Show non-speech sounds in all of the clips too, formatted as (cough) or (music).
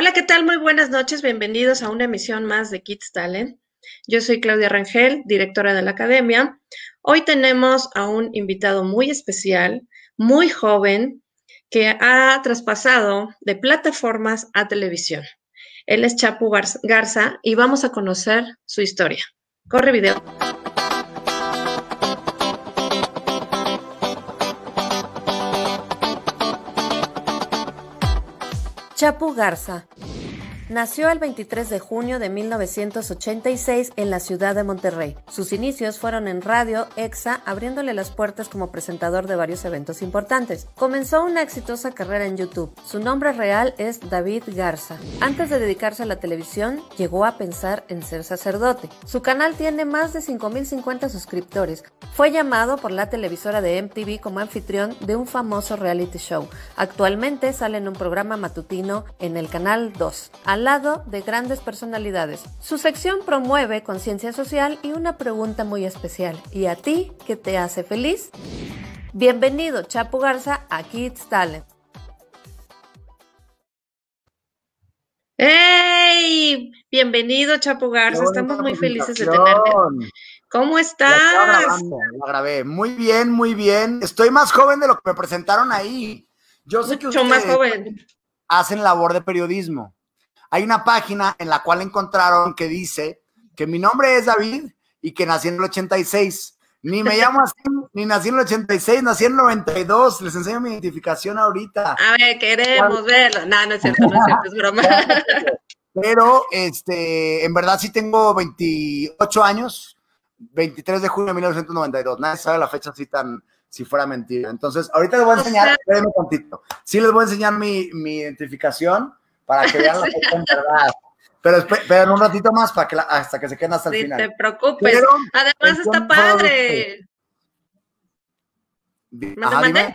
Hola, ¿qué tal? Muy buenas noches. Bienvenidos a una emisión más de Kids Talent. Yo soy Claudia Rangel, directora de la academia. Hoy tenemos a un invitado muy especial, muy joven, que ha traspasado de plataformas a televisión. Él es Chapu Garza y vamos a conocer su historia. Corre video. Chapo Garza. Nació el 23 de junio de 1986 en la ciudad de Monterrey. Sus inicios fueron en radio EXA, abriéndole las puertas como presentador de varios eventos importantes. Comenzó una exitosa carrera en YouTube. Su nombre real es David Garza. Antes de dedicarse a la televisión, llegó a pensar en ser sacerdote. Su canal tiene más de 5.050 suscriptores. Fue llamado por la televisora de MTV como anfitrión de un famoso reality show. Actualmente sale en un programa matutino en el canal 2 lado de grandes personalidades. Su sección promueve conciencia social y una pregunta muy especial. ¿Y a ti qué te hace feliz? Bienvenido Chapo Garza a Kids Talent. ¡Hey! Bienvenido Chapo Garza, estamos muy felices de tenerte. ¿Cómo estás? La, grabé. Muy bien, muy bien. Estoy más joven de lo que me presentaron ahí. Yo sé que ustedes hacen labor de periodismo. Hay una página en la cual encontraron que dice que mi nombre es David y que nací en el 86. Ni me llamo así, (laughs) ni nací en el 86, nací en el 92. Les enseño mi identificación ahorita. A ver, queremos verlo. No, no es cierto, no es cierto, es broma. (laughs) Pero, este, en verdad sí tengo 28 años, 23 de junio de 1992. Nadie sabe la fecha así tan, si fuera mentira. Entonces, ahorita les voy a enseñar, o un tantito. Sí les voy a enseñar mi, mi identificación para que vean lo que en verdad. Pero, esperen un ratito más para que hasta que se queden hasta el final. No te preocupes. Además está padre. ¿Me Ajá, ah,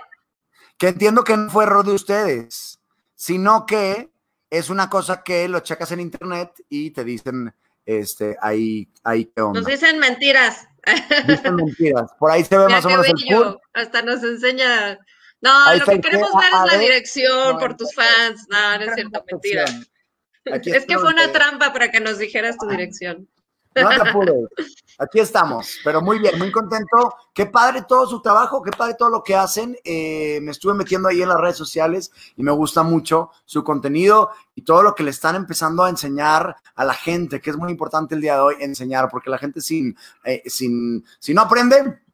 que entiendo que no fue error de ustedes, sino que es una cosa que lo checas en internet y te dicen, este, ahí, ahí qué onda. Nos dicen mentiras. Dicen mentiras. Por ahí se ve (laughs) más o menos. El hasta nos enseña no, lo que queremos dar es la dirección por tus fans. No, no es cierto, mentira. Es que fue una eh. trampa para que nos dijeras tu dirección. No te (laughs) Aquí estamos, pero muy bien, muy contento. Qué padre todo su trabajo, qué padre todo lo que hacen. Eh, me estuve metiendo ahí en las redes sociales y me gusta mucho su contenido y todo lo que le están empezando a enseñar a la gente, que es muy importante el día de hoy enseñar, porque la gente sin, eh, sin, si no aprende,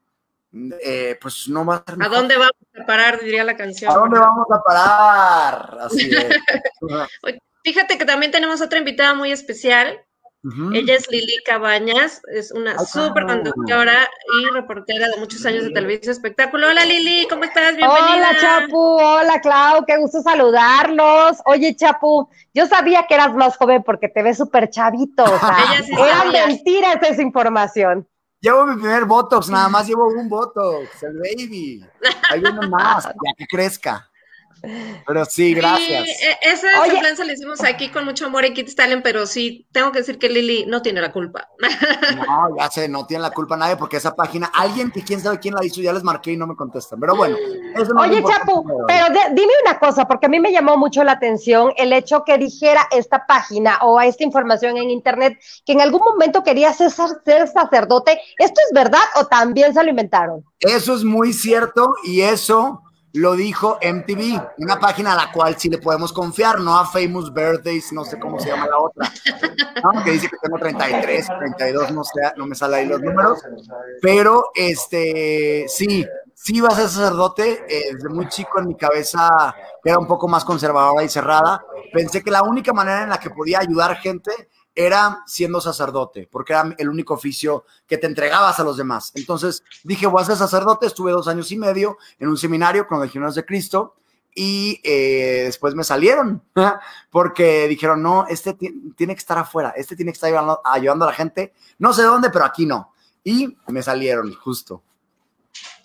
eh, pues no más. ¿A dónde vamos a parar? Diría la canción. ¿A dónde vamos a parar? (laughs) Fíjate que también tenemos otra invitada muy especial. Ella es Lili Cabañas, es una ah. súper conductora y reportera de muchos años de televisión espectáculo. Hola Lili, ¿cómo estás? Bienvenida. Hola Chapu, hola Clau, qué gusto saludarlos. Oye Chapu, yo sabía que eras más joven porque te ves súper chavito. O sea, (laughs) eran mentiras esa información. Llevo mi primer Botox, nada más (laughs) llevo un Botox, el baby. Hay uno más, para que crezca. Pero sí, gracias. E, esa semblanza la hicimos aquí con mucho amor en Kitty Stalin, pero sí, tengo que decir que Lili no tiene la culpa. (laughs) No, ya sé, no tiene la culpa nadie porque esa página, alguien que quién sabe quién la hizo, ya les marqué y no me contestan. Pero bueno, eso no Oye, Chapu, pero dime una cosa, porque a mí me llamó mucho la atención el hecho que dijera esta página o esta información en internet que en algún momento quería ser, ser sacerdote. ¿Esto es verdad o también se lo inventaron? Eso es muy cierto y eso lo dijo MTV, una página a la cual sí le podemos confiar, no a Famous Birthdays, no sé cómo se llama la otra, que dice que tengo 33, 32, no, no me salen ahí los números, pero este, sí, sí vas a ser sacerdote, eh, desde muy chico en mi cabeza era un poco más conservadora y cerrada, pensé que la única manera en la que podía ayudar gente era siendo sacerdote, porque era el único oficio que te entregabas a los demás. Entonces dije, voy a ser sacerdote, estuve dos años y medio en un seminario con legionarios de Cristo y eh, después me salieron (laughs) porque dijeron, no, este tiene que estar afuera, este tiene que estar ayudando, a la gente, no sé dónde, pero aquí no. Y me salieron justo.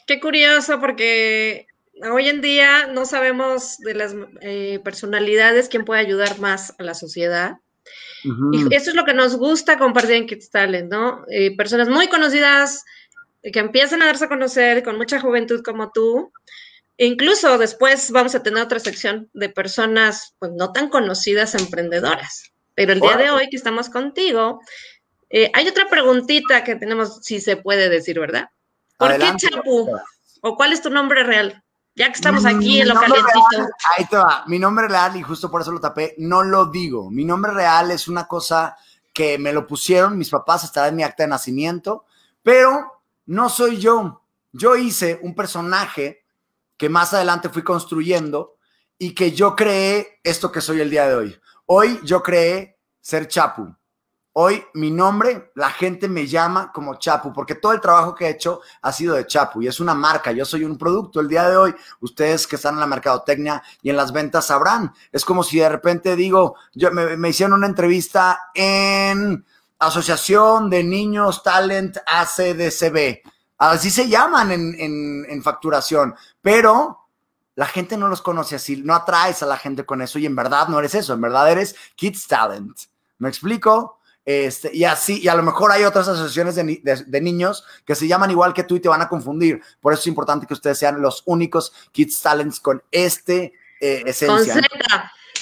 Qué curioso porque hoy en día no sabemos de las eh, personalidades quién puede ayudar más a la sociedad y eso es lo que nos gusta compartir en Kids Talent, ¿no? Eh, personas muy conocidas eh, que empiezan a darse a conocer con mucha juventud como tú. E incluso después vamos a tener otra sección de personas pues, no tan conocidas emprendedoras. Pero el día de hoy que estamos contigo, eh, hay otra preguntita que tenemos, si se puede decir, ¿verdad? ¿Por qué Chapu? ¿O cuál es tu nombre real? Ya que estamos aquí en lo calentito. ahí te va. Mi nombre real, y justo por eso lo tapé, no lo digo. Mi nombre real es una cosa que me lo pusieron mis papás, estará en mi acta de nacimiento, pero no soy yo. Yo hice un personaje que más adelante fui construyendo y que yo creé esto que soy el día de hoy. Hoy yo creé ser Chapu. Hoy mi nombre, la gente me llama como Chapu, porque todo el trabajo que he hecho ha sido de Chapu y es una marca, yo soy un producto. El día de hoy, ustedes que están en la mercadotecnia y en las ventas sabrán, es como si de repente digo, yo, me, hicieron una entrevista en Asociación de Niños Talent ACDCB, así se llaman en, en facturación, pero la gente no los conoce así, no atraes a la gente con eso y en verdad no eres eso, en verdad eres Kids Talent. ¿Me explico? Este, y así, y a lo mejor hay otras asociaciones de, de, niños que se llaman igual que tú y te van a confundir. Por eso es importante que ustedes sean los únicos Kids Talents con este eh, esencia. Con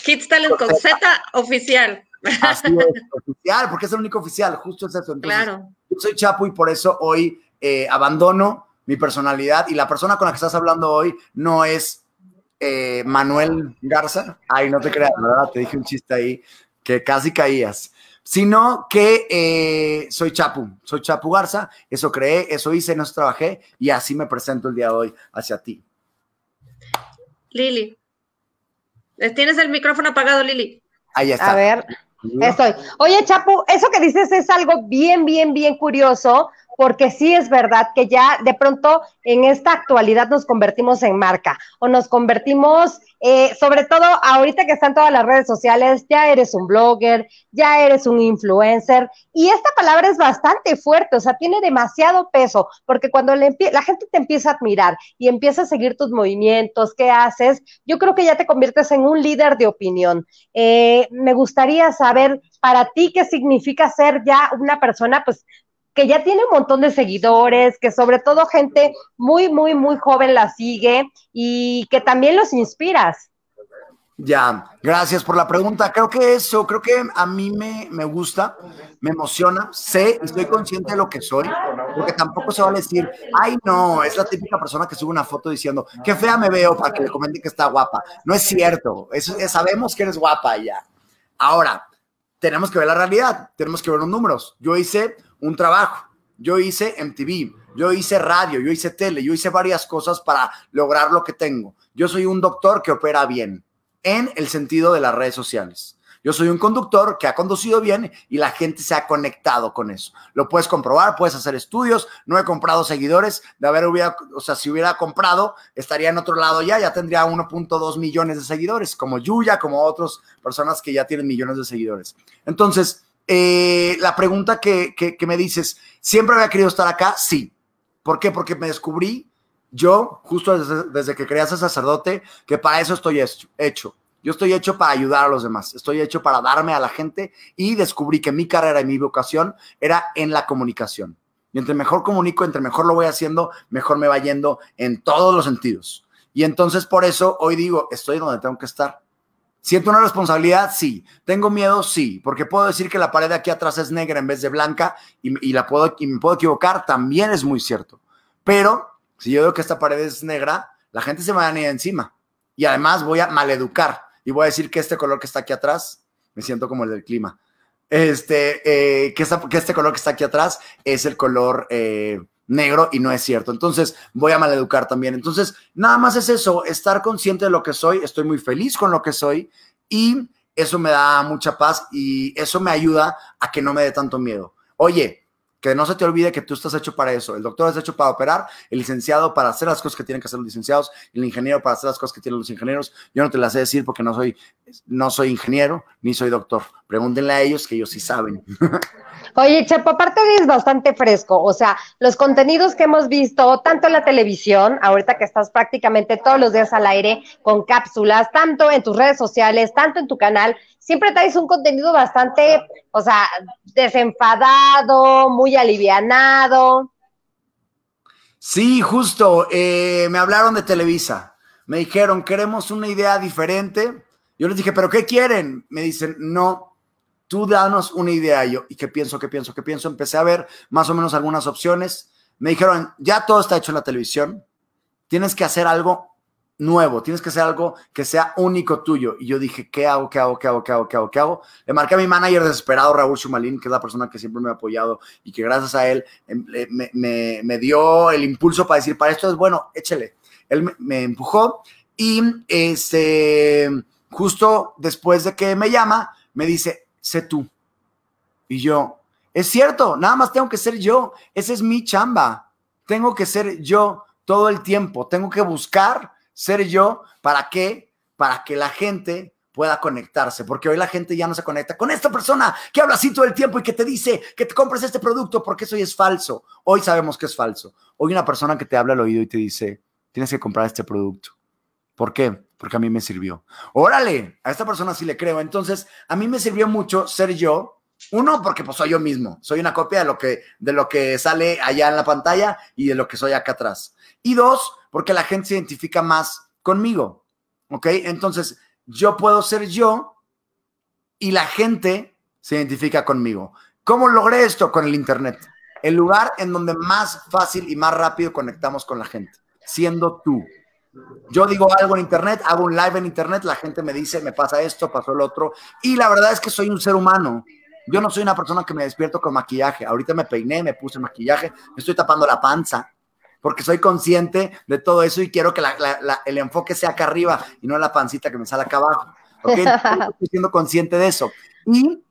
Kids Talents con Z oficial. oficial, porque es el único oficial, justo el Z claro. Yo soy Chapo y por eso hoy eh, abandono mi personalidad y la persona con la que estás hablando hoy no es eh, Manuel Garza. Ay, no te creas, ¿verdad? Te dije un chiste ahí que casi caías sino que eh, soy Chapu, soy Chapu Garza, eso creé, eso hice, nos trabajé y así me presento el día de hoy hacia ti. Lili, eh, tienes el micrófono apagado, Lili. Ahí está. A ver, estoy. Oye, Chapu, eso que dices es algo bien, bien, bien curioso, porque sí es verdad que ya de pronto en esta actualidad nos convertimos en marca o nos convertimos, eh, sobre todo ahorita que están todas las redes sociales, ya eres un blogger, ya eres un influencer y esta palabra es bastante fuerte, o sea, tiene demasiado peso, porque cuando la gente te empieza a admirar y empieza a seguir tus movimientos, qué haces, yo creo que ya te conviertes en un líder de opinión. Eh, me gustaría saber para ti qué significa ser ya una persona, pues que ya tiene un montón de seguidores, que sobre todo gente muy, muy, muy joven la sigue y que también los inspiras. Ya, gracias por la pregunta. Creo que eso, creo que a mí me, gusta, me emociona, sé, estoy consciente de lo que soy, porque tampoco se va a decir, ay no, es la típica persona que sube una foto diciendo, qué fea me veo para que le comenten que está guapa. No es cierto, sabemos que eres guapa ya. Ahora, tenemos que ver la realidad, tenemos que ver los números. Yo hice un trabajo. Yo hice MTV, yo hice radio, yo hice tele, yo hice varias cosas para lograr lo que tengo. Yo soy un doctor que opera bien en el sentido de las redes sociales. Yo soy un conductor que ha conducido bien y la gente se ha conectado con eso. Lo puedes comprobar, puedes hacer estudios. No he comprado seguidores. De haber hubiera, o sea, si hubiera comprado, estaría en otro lado ya. Ya tendría 1.2 millones de seguidores, como Yuya, como otras personas que ya tienen millones de seguidores. Entonces, eh, la pregunta que, me dices, ¿siempre había querido estar acá? Sí. ¿Por qué? Porque me descubrí yo, justo desde, que quería ser sacerdote, que para eso estoy hecho. Yo estoy hecho para ayudar a los demás, estoy hecho para darme a la gente y descubrí que mi carrera y mi vocación era en la comunicación. Y entre mejor comunico, entre mejor lo voy haciendo, mejor me va yendo en todos los sentidos. Y entonces por eso hoy digo, estoy donde tengo que estar. ¿Siento una responsabilidad? Sí. ¿Tengo miedo? Sí. Porque puedo decir que la pared de aquí atrás es negra en vez de blanca y, la puedo, me puedo equivocar, también es muy cierto. Pero si yo veo que esta pared es negra, la gente se me va a ir encima. Y además voy a maleducar y voy a decir que este color que está aquí atrás, me siento como el del clima, este, eh, que, este color que está aquí atrás es el color... Eh, negro y no es cierto. Entonces voy a maleducar también. Entonces, nada más es eso, estar consciente de lo que soy, estoy muy feliz con lo que soy y eso me da mucha paz y eso me ayuda a que no me dé tanto miedo. Oye, que no se te olvide que tú estás hecho para eso. El doctor es hecho para operar, el licenciado para hacer las cosas que tienen que hacer los licenciados, el ingeniero para hacer las cosas que tienen los ingenieros. Yo no te las sé decir porque no soy, no soy ingeniero ni soy doctor. Pregúntenle a ellos que ellos sí saben. (laughs) Oye, Chapo, aparte es bastante fresco, o sea, los contenidos que hemos visto, tanto en la televisión, ahorita que estás prácticamente todos los días al aire con cápsulas, tanto en tus redes sociales, tanto en tu canal, siempre traes un contenido bastante, o sea, desenfadado, muy alivianado. Sí, justo, eh, me hablaron de Televisa, me dijeron, queremos una idea diferente. Yo les dije, ¿pero qué quieren? Me dicen, no, tú danos una idea. yo, ¿y qué pienso? ¿Qué pienso? ¿Qué pienso? Empecé a ver más o menos algunas opciones. Me dijeron, ya todo está hecho en la televisión. Tienes que hacer algo nuevo, tienes que hacer algo que sea único tuyo. Y yo dije, ¿qué hago? ¿Qué hago? ¿Qué hago? ¿Qué hago? ¿Qué hago? ¿Qué hago? Le marqué a mi manager desesperado, Raúl Chumalín, que es la persona que siempre me ha apoyado y que gracias a él em, me, dio el impulso para decir, para esto es bueno, échele. Él me, empujó y este, justo después de que me llama, me dice, sé tú. Y yo, es cierto, nada más tengo que ser yo, esa es mi chamba, tengo que ser yo todo el tiempo, tengo que buscar ser yo, ¿para qué? Para que la gente pueda conectarse, porque hoy la gente ya no se conecta con esta persona que habla así todo el tiempo y que te dice que te compres este producto porque eso hoy es falso. Hoy sabemos que es falso. Hoy una persona que te habla al oído y te dice, tienes que comprar este producto. ¿Por qué? porque a mí me sirvió. Órale, a esta persona sí le creo. Entonces, a mí me sirvió mucho ser yo. Uno, porque pues soy yo mismo, soy una copia de lo que, de lo que sale allá en la pantalla y de lo que soy acá atrás. Y dos, porque la gente se identifica más conmigo. ¿Ok? Entonces, yo puedo ser yo y la gente se identifica conmigo. ¿Cómo logré esto? Con el Internet. El lugar en donde más fácil y más rápido conectamos con la gente, siendo tú. Yo digo algo en internet, hago un live en internet, la gente me dice, me pasa esto, pasó el otro. Y la verdad es que soy un ser humano. Yo no soy una persona que me despierto con maquillaje. Ahorita me peiné, me puse maquillaje, me estoy tapando la panza, porque soy consciente de todo eso y quiero que el enfoque sea acá arriba y no la pancita que me sale acá abajo. (laughs) estoy siendo consciente de eso. Y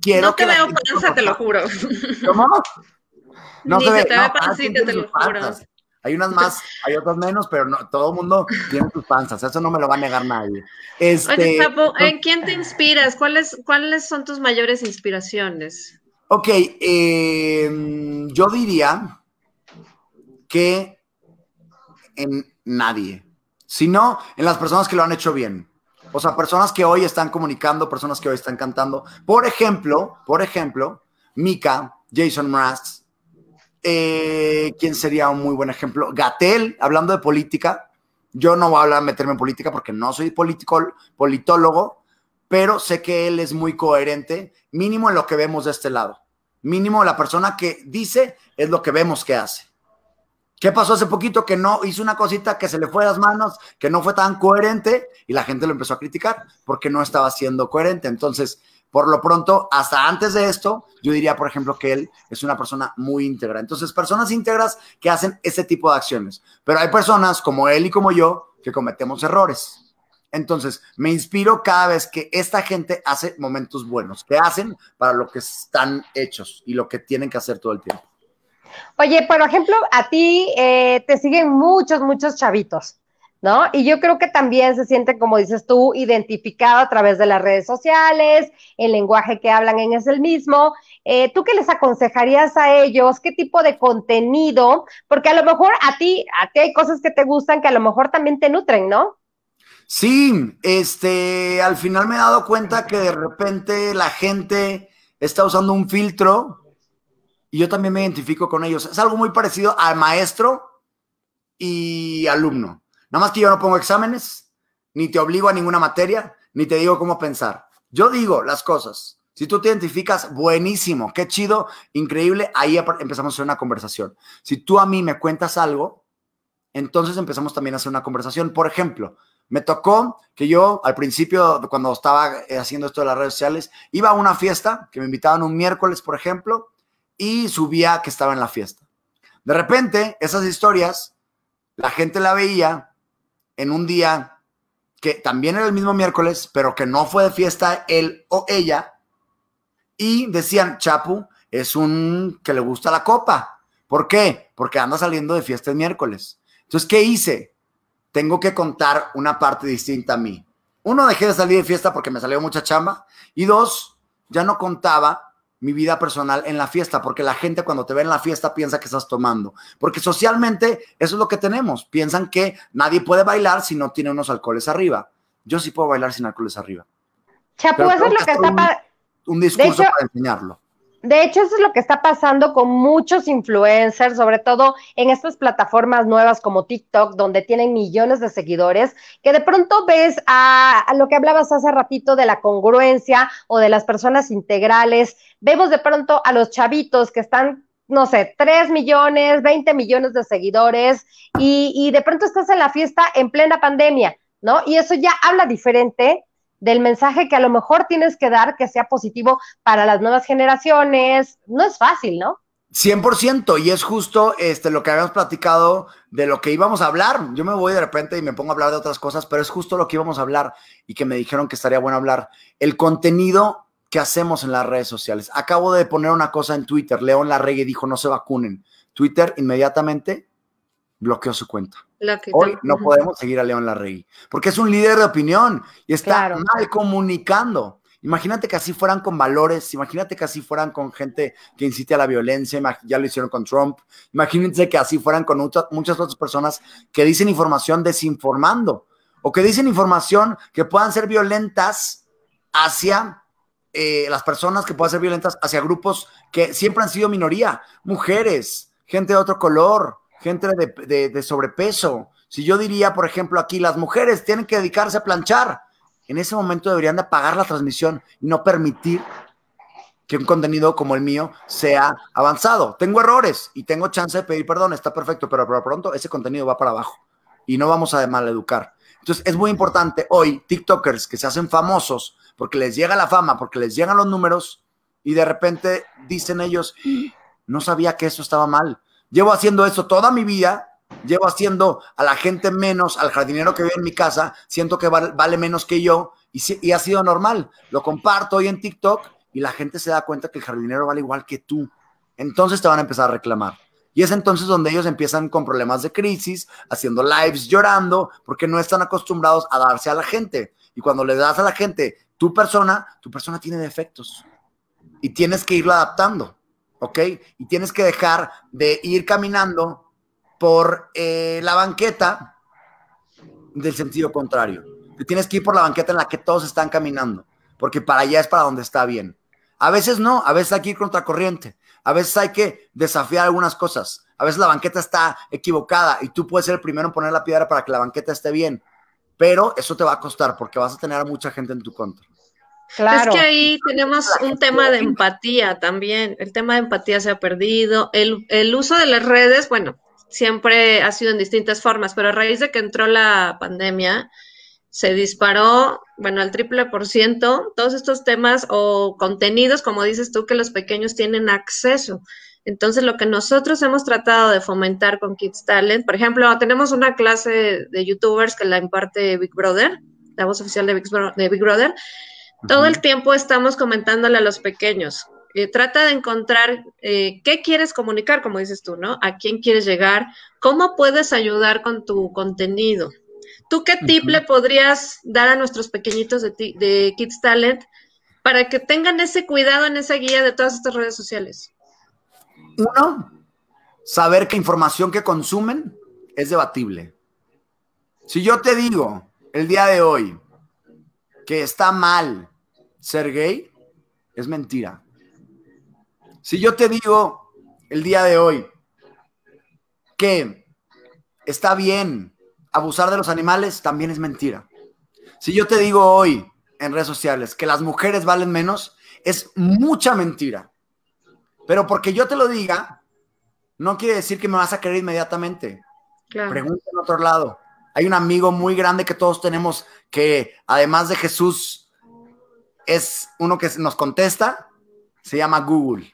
quiero. No te veo panza, te lo juro. ¿Cómo? No Ni se, te ve pancita, te lo juro. Hay unas más, hay otras menos, pero no, todo el mundo tiene sus panzas, eso no me lo va a negar nadie. Este, ¿en quién te inspiras? ¿Cuáles, ¿Cuáles son tus mayores inspiraciones? Ok, em, yo diría que en nadie, sino en las personas que lo han hecho bien. O sea, personas que hoy están comunicando, personas que hoy están cantando. Por ejemplo, por ejemplo, Mika, Jason Mraz, eh, ¿Quién sería un muy buen ejemplo? Gatel, hablando de política. Yo no voy a meterme en política porque no soy político, politólogo, pero sé que él es muy coherente, mínimo en lo que vemos de este lado. Mínimo la persona que dice es lo que vemos que hace. ¿Qué pasó hace poquito? Que no hizo una cosita que se le fue de las manos, que no fue tan coherente y la gente lo empezó a criticar porque no estaba siendo coherente. Entonces, por lo pronto, hasta antes de esto, yo diría, por ejemplo, que él es una persona muy íntegra. Entonces, personas íntegras que hacen ese tipo de acciones. Pero hay personas como él y como yo que cometemos errores. Entonces, me inspiro cada vez que esta gente hace momentos buenos, que hacen para lo que están hechos y lo que tienen que hacer todo el tiempo. Oye, por ejemplo, a ti eh, te siguen muchos, muchos chavitos. ¿no? Y yo creo que también se siente, como dices tú, identificado a través de las redes sociales, el lenguaje que hablan en es el mismo. Eh, ¿Tú qué les aconsejarías a ellos? ¿Qué tipo de contenido? Porque a lo mejor a ti, a ti hay cosas que te gustan que a lo mejor también te nutren, ¿no? Sí, este, al final me he dado cuenta que de repente la gente está usando un filtro y yo también me identifico con ellos. Es algo muy parecido al maestro y alumno. Nada más que yo no pongo exámenes, ni te obligo a ninguna materia, ni te digo cómo pensar. Yo digo las cosas. Si tú te identificas, buenísimo, qué chido, increíble, ahí empezamos a hacer una conversación. Si tú a mí me cuentas algo, entonces empezamos también a hacer una conversación. Por ejemplo, me tocó que yo al principio, cuando estaba eh, haciendo esto de las redes sociales, iba a una fiesta que me invitaban un miércoles, por ejemplo, y subía que estaba en la fiesta. De repente, esas historias, la gente la veía en un día que también era el mismo miércoles, pero que no fue de fiesta él o ella. Y decían, Chapu es un que le gusta la copa. ¿Por qué? Porque anda saliendo de fiesta el miércoles. Entonces, ¿qué hice? Tengo que contar una parte distinta a mí. Uno, dejé de salir de fiesta porque me salió mucha chamba. Y dos, ya no contaba mi vida personal en la fiesta, porque la gente cuando te ve en la fiesta piensa que estás tomando, porque socialmente eso es lo que tenemos, piensan que nadie puede bailar si no tiene unos alcoholes arriba. Yo sí puedo bailar sin alcoholes arriba. es lo que está... Un, un discurso para enseñarlo. De hecho, eso es lo que está pasando con muchos influencers, sobre todo en estas plataformas nuevas como TikTok, donde tienen millones de seguidores, que de pronto ves a, lo que hablabas hace ratito de la congruencia o de las personas integrales. Vemos de pronto a los chavitos que están, no sé, 3 millones, 20 millones de seguidores y, y de pronto estás en la fiesta en plena pandemia, ¿no? Y eso ya habla diferente del mensaje que a lo mejor tienes que dar que sea positivo para las nuevas generaciones. No es fácil, ¿no? 100% y es justo este lo que habíamos platicado de lo que íbamos a hablar. Yo me voy de repente y me pongo a hablar de otras cosas, pero es justo lo que íbamos a hablar y que me dijeron que estaría bueno hablar. El contenido que hacemos en las redes sociales. Acabo de poner una cosa en Twitter. León La Larregui dijo no se vacunen. Twitter inmediatamente bloqueó su cuenta. Hoy no podemos seguir a León Larregui, porque es un líder de opinión y está mal comunicando. Imagínate que así fueran con valores, imagínate que así fueran con gente que incite a la violencia, ya lo hicieron con Trump, imagínense que así fueran con muchas, otras personas que dicen información desinformando o que dicen información que puedan ser violentas hacia eh, las personas, que puedan ser violentas hacia grupos que siempre han sido minoría, mujeres, gente de otro color, gente de, sobrepeso. Si yo diría, por ejemplo, aquí las mujeres tienen que dedicarse a planchar, en ese momento deberían de apagar la transmisión y no permitir que un contenido como el mío sea avanzado. Tengo errores y tengo chance de pedir perdón, está perfecto, pero pronto ese contenido va para abajo y no vamos a maleducar. Entonces es muy importante hoy TikTokers que se hacen famosos porque les llega la fama, porque les llegan los números y de repente dicen ellos, no sabía que eso estaba mal. Llevo haciendo eso toda mi vida, llevo haciendo a la gente menos, al jardinero que vive en mi casa, siento que vale, menos que yo y, y, ha sido normal. Lo comparto hoy en TikTok y la gente se da cuenta que el jardinero vale igual que tú. Entonces te van a empezar a reclamar. Y es entonces donde ellos empiezan con problemas de crisis, haciendo lives, llorando, porque no están acostumbrados a darse a la gente. Y cuando le das a la gente tu persona, tu persona tiene defectos. Y tienes que irlo adaptando. ¿ok? Y tienes que dejar de ir caminando por eh, la banqueta del sentido contrario. tienes que ir por la banqueta en la que todos están caminando, porque para allá es para donde está bien. A veces no, a veces hay que ir corriente, a veces hay que desafiar algunas cosas, a veces la banqueta está equivocada y tú puedes ser el primero en poner la piedra para que la banqueta esté bien, pero eso te va a costar porque vas a tener a mucha gente en tu contra. Es que ahí tenemos un tema de empatía también. El tema de empatía se ha perdido. El, el uso de las redes, bueno, siempre ha sido en distintas formas, pero a raíz de que entró la pandemia, se disparó, bueno, al triple por ciento, todos estos temas o contenidos, como dices tú, que los pequeños tienen acceso. Entonces, lo que nosotros hemos tratado de fomentar con Kids Talent, por ejemplo, tenemos una clase de youtubers que la imparte Big Brother, la voz oficial de Big Brother todo el tiempo estamos comentándole a los pequeños. Eh, trata de encontrar eh, qué quieres comunicar, como dices tú, ¿no? A quién quieres llegar, cómo puedes ayudar con tu contenido. ¿Tú qué tip le podrías dar a nuestros pequeñitos de, de, Kids Talent para que tengan ese cuidado en esa guía de todas estas redes sociales? Uno, saber qué información que consumen es debatible. Si yo te digo el día de hoy que está mal ser gay es mentira. Si yo te digo el día de hoy que está bien abusar de los animales, también es mentira. Si yo te digo hoy en redes sociales que las mujeres valen menos, es mucha mentira. Pero porque yo te lo diga, no quiere decir que me vas a creer inmediatamente. Claro. Pregunta en otro lado. Hay un amigo muy grande que todos tenemos que, además de Jesús, es uno que nos contesta, se llama Google.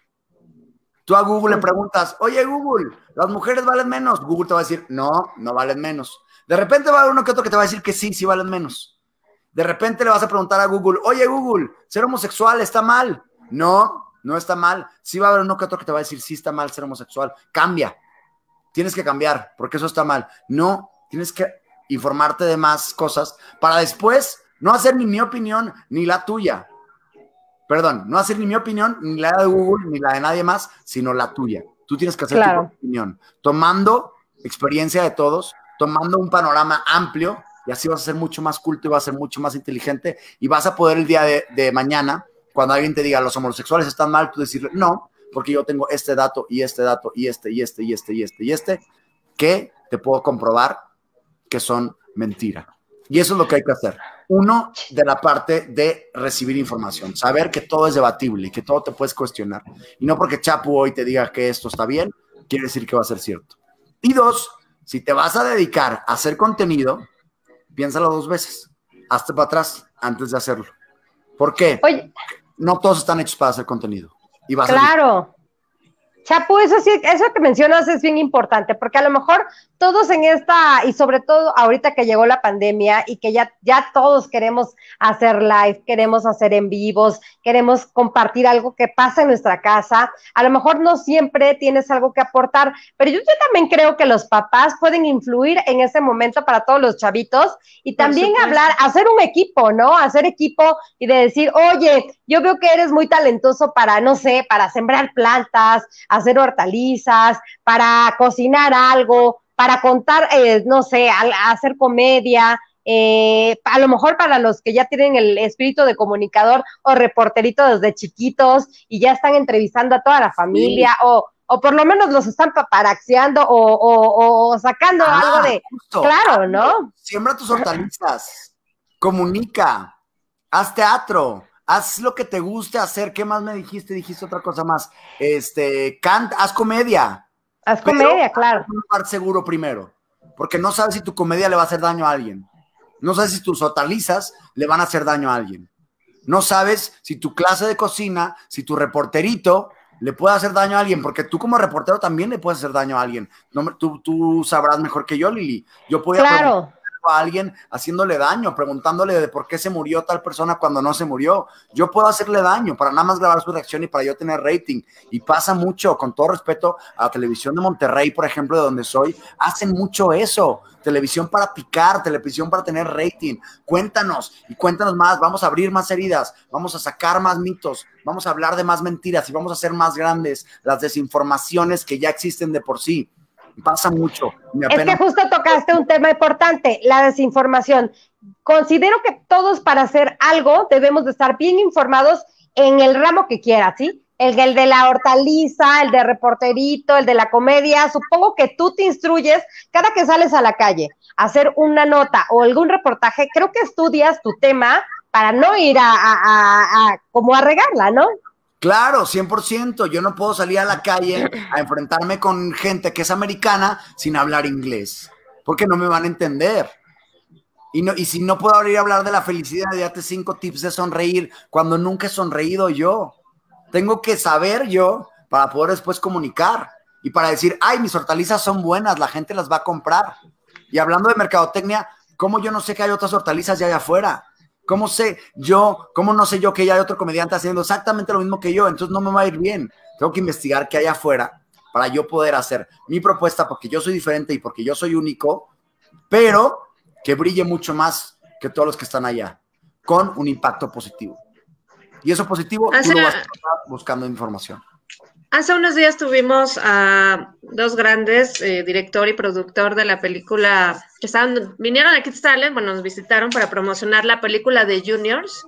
Tú a Google le preguntas, oye Google, ¿las mujeres valen menos? Google te va a decir, no, no valen menos. De repente va a haber uno que otro que te va a decir que sí, sí valen menos. De repente le vas a preguntar a Google, oye Google, ser homosexual está mal. No, no está mal. Sí va a haber uno que otro que te va a decir, sí está mal ser homosexual. Cambia. Tienes que cambiar, porque eso está mal. No, tienes que informarte de más cosas para después no hacer ni mi opinión ni la tuya. Perdón, no hacer ni mi opinión, ni la de Google, ni la de nadie más, sino la tuya. Tú tienes que hacer tu opinión, tomando experiencia de todos, tomando un panorama amplio, y así vas a ser mucho más culto y vas a ser mucho más inteligente, y vas a poder el día de, mañana, cuando alguien te diga los homosexuales están mal, tú decirle, no, porque yo tengo este dato y este dato y este y este y este y este y este, que te puedo comprobar que son mentira. Y eso es lo que hay que hacer. Uno, de la parte de recibir información, saber que todo es debatible y que todo te puedes cuestionar. Y no porque Chapu hoy te diga que esto está bien, quiere decir que va a ser cierto. Y dos, si te vas a dedicar a hacer contenido, piénsalo dos veces. Hazte para atrás antes de hacerlo. ¿Por qué? no todos están hechos para hacer contenido. claro. Chapu, eso sí, eso que mencionas es bien importante, porque a lo mejor todos en esta, y sobre todo ahorita que llegó la pandemia y que ya, ya todos queremos hacer live, queremos hacer en vivos, queremos compartir algo que pasa en nuestra casa. A lo mejor no siempre tienes algo que aportar, pero yo, yo también creo que los papás pueden influir en ese momento para todos los chavitos y también hablar, hacer un equipo, ¿no? Hacer equipo y de decir, oye, yo veo que eres muy talentoso para, no sé, para sembrar plantas, hacer hortalizas, para cocinar algo para contar, eh, no sé, hacer comedia, eh, a lo mejor para los que ya tienen el espíritu de comunicador o reporterito desde chiquitos y ya están entrevistando a toda la familia o, o, por lo menos los están paparaxeando o, sacando ah, algo de... Claro, ¿no? Siembra tus hortalizas, comunica, haz teatro. Haz lo que te guste hacer. ¿Qué más me dijiste? Dijiste otra cosa más. Este, canta, haz comedia. Haz comedia, claro. Un seguro primero, porque no sabes si tu comedia le va a hacer daño a alguien. No sabes si tus hortalizas le van a hacer daño a alguien. No sabes si tu clase de cocina, si tu reporterito le puede hacer daño a alguien, porque tú como reportero también le puedes hacer daño a alguien. No, tú, tú sabrás mejor que yo, Lili. Yo podía claro a alguien haciéndole daño, preguntándole de por qué se murió tal persona cuando no se murió. Yo puedo hacerle daño para nada más grabar su reacción y para yo tener rating. Y pasa mucho, con todo respeto, a la televisión de Monterrey, por ejemplo, de donde soy, hacen mucho eso. Televisión para picar, televisión para tener rating. Cuéntanos y cuéntanos más. Vamos a abrir más heridas, vamos a sacar más mitos, vamos a hablar de más mentiras y vamos a hacer más grandes las desinformaciones que ya existen de por sí pasa mucho. es que justo tocaste un tema importante, la desinformación. Considero que todos para hacer algo debemos de estar bien informados en el ramo que quieras, ¿sí? El, de la hortaliza, el de reporterito, el de la comedia. Supongo que tú te instruyes cada que sales a la calle a hacer una nota o algún reportaje. Creo que estudias tu tema para no ir a, a como a regarla, ¿no? Claro, 100%. Yo no puedo salir a la calle a enfrentarme con gente que es americana sin hablar inglés, porque no me van a entender. Y, no, y si no puedo abrir a hablar de la felicidad, de cinco tips de sonreír cuando nunca he sonreído yo. Tengo que saber yo para poder después comunicar y para decir, ay, mis hortalizas son buenas, la gente las va a comprar. Y hablando de mercadotecnia, ¿cómo yo no sé que hay otras hortalizas ya allá afuera? ¿Cómo sé yo, cómo no sé yo que ya hay otro comediante haciendo exactamente lo mismo que yo? Entonces no me va a ir bien. Tengo que investigar qué hay afuera para yo poder hacer mi propuesta porque yo soy diferente y porque yo soy único, pero que brille mucho más que todos los que están allá, con un impacto positivo. Y eso positivo tú lo vas buscando información. Hace unos días tuvimos a dos grandes, eh, director y productor de la película estaban, vinieron aquí a Stalin, bueno, nos visitaron para promocionar la película de Juniors.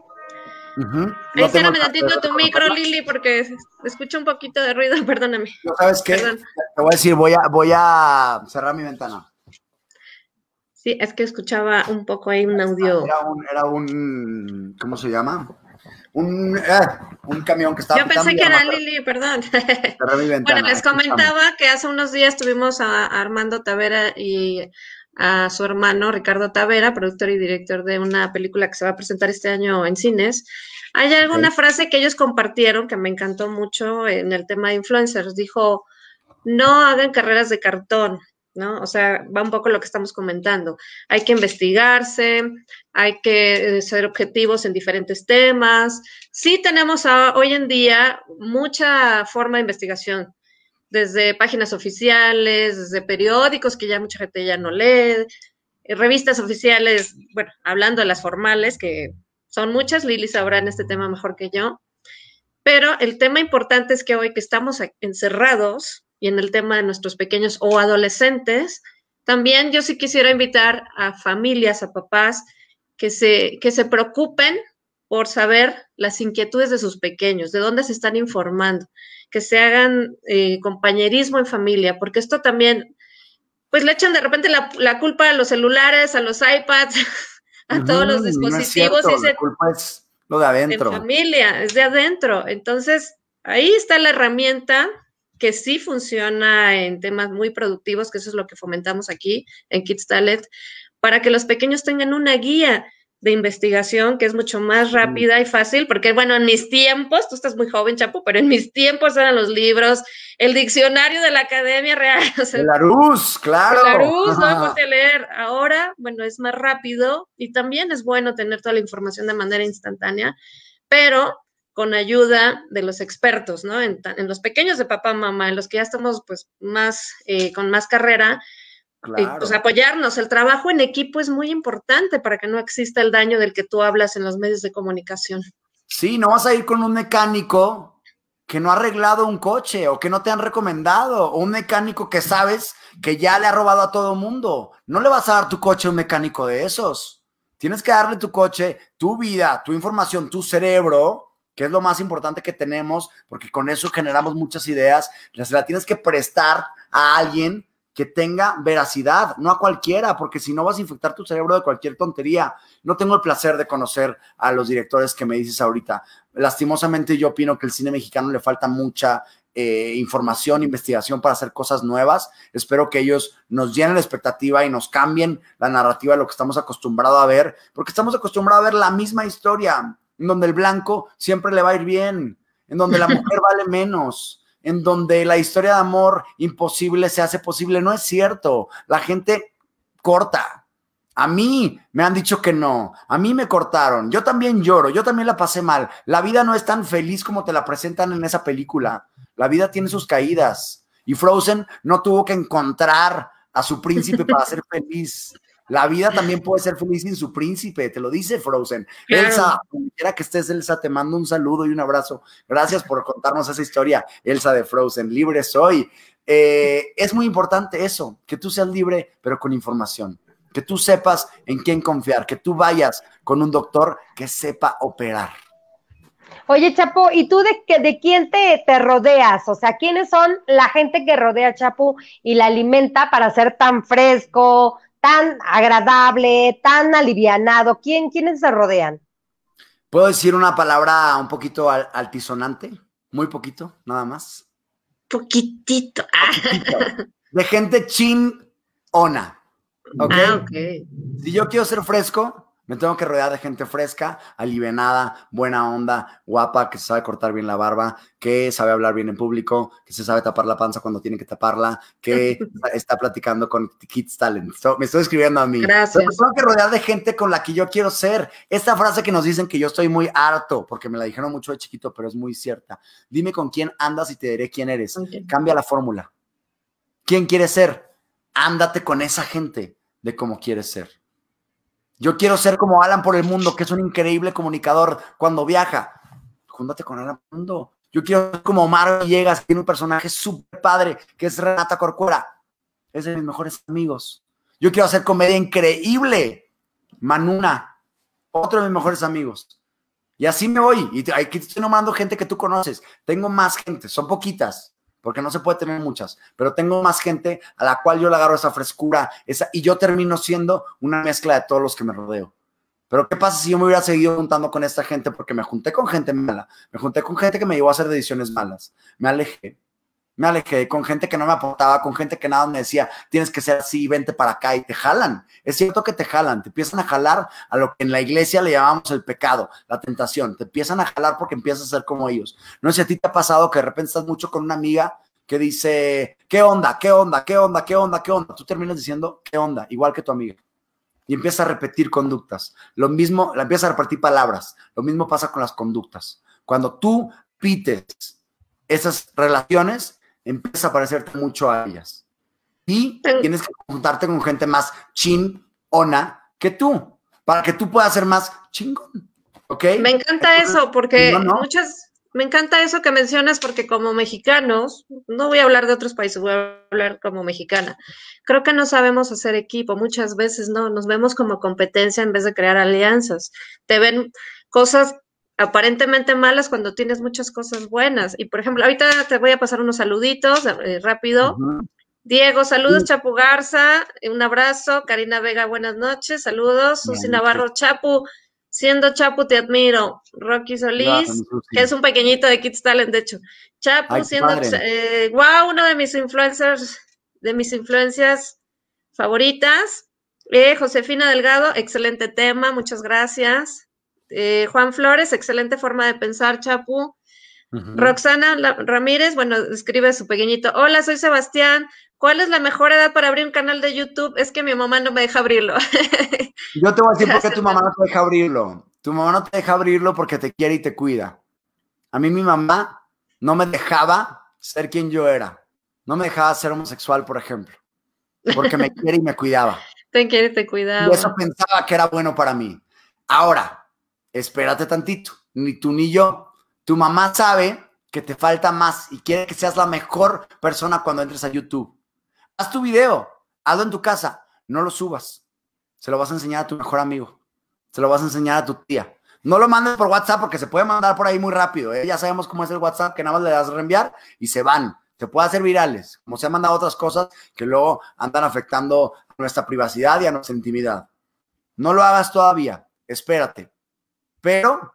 Uh -huh. Ahí me tu micro, Lili, porque escucho un poquito de ruido, (laughs) perdóname. No, ¿sabes qué? Perdón. Te voy a decir, voy a, voy a cerrar mi ventana. Sí, es que escuchaba un poco ahí un audio. Ah, era un, era un ¿cómo se llama? Un, eh, un camión que estaba. Yo pensé que era Lili, perdón. Cerré mi (laughs) ventana, bueno, les comentaba que hace unos días tuvimos a Armando Tavera y a su hermano Ricardo Tavera, productor y director de una película que se va a presentar este año en cines. Hay alguna frase que ellos compartieron que me encantó mucho en el tema de influencers. Dijo, no hagan carreras de cartón, ¿no? O sea, va un poco lo que estamos comentando. Hay que investigarse, hay que eh, ser objetivos en diferentes temas. Sí tenemos hoy en día mucha forma de investigación desde páginas oficiales, desde periódicos que ya mucha gente ya no lee, eh, revistas oficiales, bueno, hablando de las formales, que son muchas, Lili sabrá en este tema mejor que yo, pero el tema importante es que hoy que estamos encerrados y en el tema de nuestros pequeños o adolescentes, también yo sí quisiera invitar a familias, a papás, que se, que se preocupen por saber las inquietudes de sus pequeños, de dónde se están informando, que se hagan eh, compañerismo en familia, porque esto también, pues le echan de repente la, culpa a los celulares, a los iPads, (laughs) a todos los dispositivos. No es la culpa es lo de adentro. De familia, es de adentro. Entonces, ahí está la herramienta que sí funciona en temas muy productivos, que eso es lo que fomentamos aquí en Kids Talent, para que los pequeños tengan una guía de investigación que es mucho más rápida y fácil, porque bueno, en mis tiempos, tú estás muy joven, Chapo, pero en mis tiempos eran los libros, el diccionario de la Academia Real. la (laughs) luz, claro. La luz, no me leer. Ahora, bueno, es más rápido y también es bueno tener toda la información de manera instantánea, pero con ayuda de los expertos, ¿no? En, los pequeños de papá, mamá, en los que ya estamos pues más, eh, con más carrera, eh, pues apoyarnos, el trabajo en equipo es muy importante para que no exista el daño del que tú hablas en los medios de comunicación. Sí, no vas a ir con un mecánico que no ha arreglado un coche o que no te han recomendado, o un mecánico que sabes que ya le ha robado a todo mundo. No le vas a dar tu coche a un mecánico de esos. Tienes que darle tu coche, tu vida, tu información, tu cerebro, que es lo más importante que tenemos, porque con eso generamos muchas ideas. Las la tienes que prestar a alguien que tenga veracidad, no a cualquiera, porque si no vas a infectar tu cerebro de cualquier tontería. No tengo el placer de conocer a los directores que me dices ahorita. Lastimosamente yo opino que el cine mexicano le falta mucha eh, información, investigación para hacer cosas nuevas. Espero que ellos nos llenen la expectativa y nos cambien la narrativa de lo que estamos acostumbrados a ver, porque estamos acostumbrados a ver la misma historia, en donde el blanco siempre le va a ir bien, en donde la (laughs) mujer vale menos, en donde la historia de amor imposible se hace posible. No es cierto. La gente corta. A mí me han dicho que no, a mí me cortaron, yo también lloro, yo también la pasé mal. La vida no es tan feliz como te la presentan en esa película. La vida tiene sus caídas y Frozen no tuvo que encontrar a su príncipe para ser (laughs) feliz. La vida también puede ser feliz sin su príncipe, te lo dice Frozen. Elsa, quiera que estés, Elsa, te mando un saludo y un abrazo. Gracias por contarnos esa historia, Elsa de Frozen. Libre soy. Eh, es muy importante eso, que tú seas libre, pero con información. Que tú sepas en quién confiar, que tú vayas con un doctor que sepa operar. Oye, Chapo, ¿y tú de, de quién te, te, rodeas? O sea, ¿quiénes son la gente que rodea a Chapo y la alimenta para ser tan fresco, tan agradable, tan alivianado? ¿Quiénes se rodean? ¿Puedo decir una palabra un poquito altisonante? Muy poquito, nada más. Poquitito. (laughs) De gente chinona. Ah, ok. Si yo quiero ser fresco, me tengo que rodear de gente fresca, alivenada, buena onda, guapa, que se sabe cortar bien la barba, que sabe hablar bien en público, que se sabe tapar la panza cuando tiene que taparla, que (laughs) está platicando con Kids Talent. me estoy escribiendo a mí. Gracias. me tengo que rodear de gente con la que yo quiero ser. Esta frase que nos dicen que yo estoy muy harto, porque me la dijeron mucho de chiquito, pero es muy cierta. Dime con quién andas y te diré quién eres. Cambia la fórmula. ¿Quién quieres ser? Ándate con esa gente de cómo quieres ser. Yo quiero ser como Alan por el mundo, que es un increíble comunicador cuando viaja. Júntate con Alan por el mundo. Yo quiero ser como Omar Villegas, que tiene un personaje súper padre, que es Renata Corcuera. Es de mis mejores amigos. Yo quiero hacer comedia increíble. Manuna, otro de mis mejores amigos. Y así me voy. Y aquí te estoy nombrando gente que tú conoces. Tengo más gente, son poquitas porque no se puede tener muchas, pero tengo más gente a la cual yo le agarro esa frescura, esa, y yo termino siendo una mezcla de todos los que me rodeo. Pero ¿qué pasa si yo me hubiera seguido juntando con esta gente? Porque me junté con gente mala, me junté con gente que me llevó a hacer decisiones malas, me alejé, me alejé con gente que no me aportaba, con gente que nada me decía, tienes que ser así, vente para acá y te jalan. Es cierto que te jalan, te empiezan a jalar a lo que en la iglesia le llamamos el pecado, la tentación. Te empiezan a jalar porque empiezas a ser como ellos. No sé si a ti te ha pasado que de repente estás mucho con una amiga que dice, ¿qué onda? ¿Qué onda? ¿Qué onda? ¿Qué onda? ¿Qué onda? Tú terminas diciendo, ¿qué onda? Igual que tu amiga. Y empiezas a repetir conductas. Lo mismo, la empiezas a repetir palabras. Lo mismo pasa con las conductas. Cuando tú pites esas relaciones, empieza a parecerte mucho a ellas. Y tienes que juntarte con gente más chingona que tú, para que tú puedas ser más chingón. ¿Ok? Me encanta eso, porque muchas. Me encanta eso que mencionas porque como mexicanos, no voy a hablar de otros países, voy a hablar como mexicana. Creo que no sabemos hacer equipo, muchas veces no, nos vemos como competencia en vez de crear alianzas. Te ven cosas aparentemente malas cuando tienes muchas cosas buenas. Y por ejemplo, ahorita te voy a pasar unos saluditos eh, rápido. Diego, saludos, Chapu Garza, eh, un abrazo. Karina Vega, buenas noches, saludos. Susy Navarro, Chapu, siendo Chapu te admiro. Rocky Solís, que es un pequeñito de Kids Talent, de hecho. Chapu, siendo, eh, wow, uno de mis influencers, de mis influencias favoritas. Eh, Josefina Delgado, excelente tema, muchas gracias. Eh, Juan Flores, excelente forma de pensar, Chapu. Roxana Ramírez, bueno, escribe su pequeñito. Hola, soy Sebastián. ¿Cuál es la mejor edad para abrir un canal de YouTube? Es que mi mamá no me deja abrirlo. Yo te voy a decir (laughs) por qué tu mamá no te deja abrirlo. Tu mamá no te deja abrirlo porque te quiere y te cuida. A mí mi mamá no me dejaba ser quien yo era. No me dejaba ser homosexual, por ejemplo. Porque me (laughs) quiere y me cuidaba. Te quiere y te cuidaba. Y eso pensaba que era bueno para mí. Ahora, espérate tantito, ni tú ni yo. Tu mamá sabe que te falta más y quiere que seas la mejor persona cuando entres a YouTube. Haz tu video, hazlo en tu casa, no lo subas. Se lo vas a enseñar a tu mejor amigo, se lo vas a enseñar a tu tía. No lo mandes por WhatsApp porque se puede mandar por ahí muy rápido. ¿eh? Ya sabemos cómo es el WhatsApp, que nada más le das a reenviar y se van. Se puede hacer virales, como se han mandado otras cosas que luego andan afectando a nuestra privacidad y a nuestra intimidad. No lo hagas todavía, espérate. Pero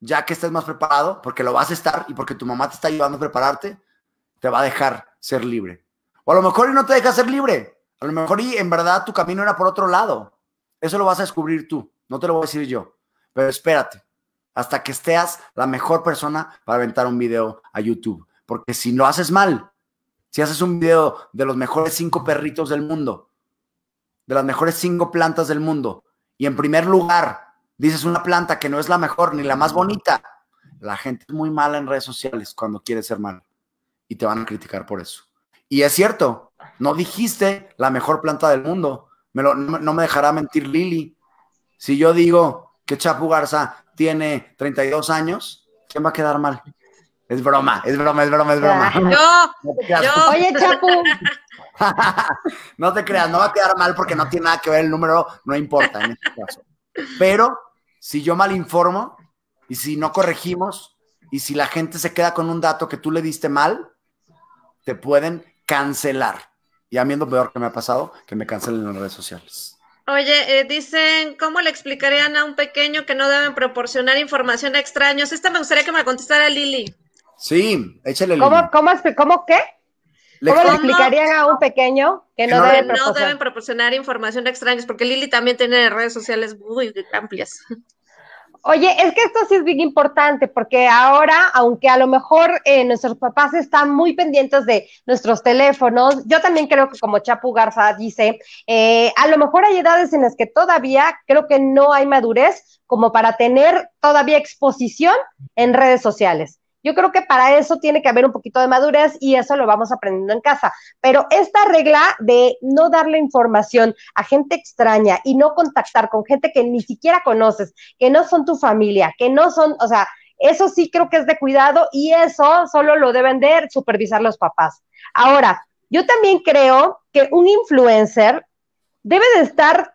ya que estés más preparado, porque lo vas a estar y porque tu mamá te está ayudando a prepararte, te va a dejar ser libre. O a lo mejor y no te deja ser libre. A lo mejor y en verdad tu camino era por otro lado. Eso lo vas a descubrir tú, no te lo voy a decir yo. Pero espérate hasta que estés la mejor persona para aventar un video a YouTube. Porque si lo haces mal, si haces un video de los mejores cinco perritos del mundo, de las mejores cinco plantas del mundo, y en primer lugar dices una planta que no es la mejor ni la más bonita, la gente es muy mala en redes sociales cuando quiere ser mala y te van a criticar por eso. Y es cierto, no dijiste la mejor planta del mundo. no, me dejará mentir Lili. Si yo digo que Chapu Garza tiene 32 años, ¿quién va a quedar mal? Es broma, es broma, es broma, es broma. Ah, no, Oye, Chapu. (laughs) no te creas, no va a quedar mal porque no tiene nada que ver el número, no importa en este caso. Pero si yo mal informo y si no corregimos y si la gente se queda con un dato que tú le diste mal, te pueden cancelar. Y a mí es lo peor que me ha pasado, que me cancelen en las redes sociales. Oye, eh, dicen, ¿cómo le explicarían a un pequeño que no deben proporcionar información a extraños? Esta me gustaría que me contestara Lili. Sí, échale Lili. ¿Cómo, cómo, cómo qué? ¿Cómo le explicarían a un pequeño que no, deben, proporcionar? información a extraños? Porque Lili también tiene redes sociales muy amplias. Oye, es que esto sí es bien importante porque ahora, aunque a lo mejor eh, nuestros papás están muy pendientes de nuestros teléfonos, yo también creo que como Chapu Garza dice, eh, a lo mejor hay edades en las que todavía creo que no hay madurez como para tener todavía exposición en redes sociales. Yo creo que para eso tiene que haber un poquito de madurez y eso lo vamos aprendiendo en casa. Pero esta regla de no darle información a gente extraña y no contactar con gente que ni siquiera conoces, que no son tu familia, que no son, o sea, eso sí creo que es de cuidado y eso solo lo deben de supervisar los papás. Ahora, yo también creo que un influencer debe de estar,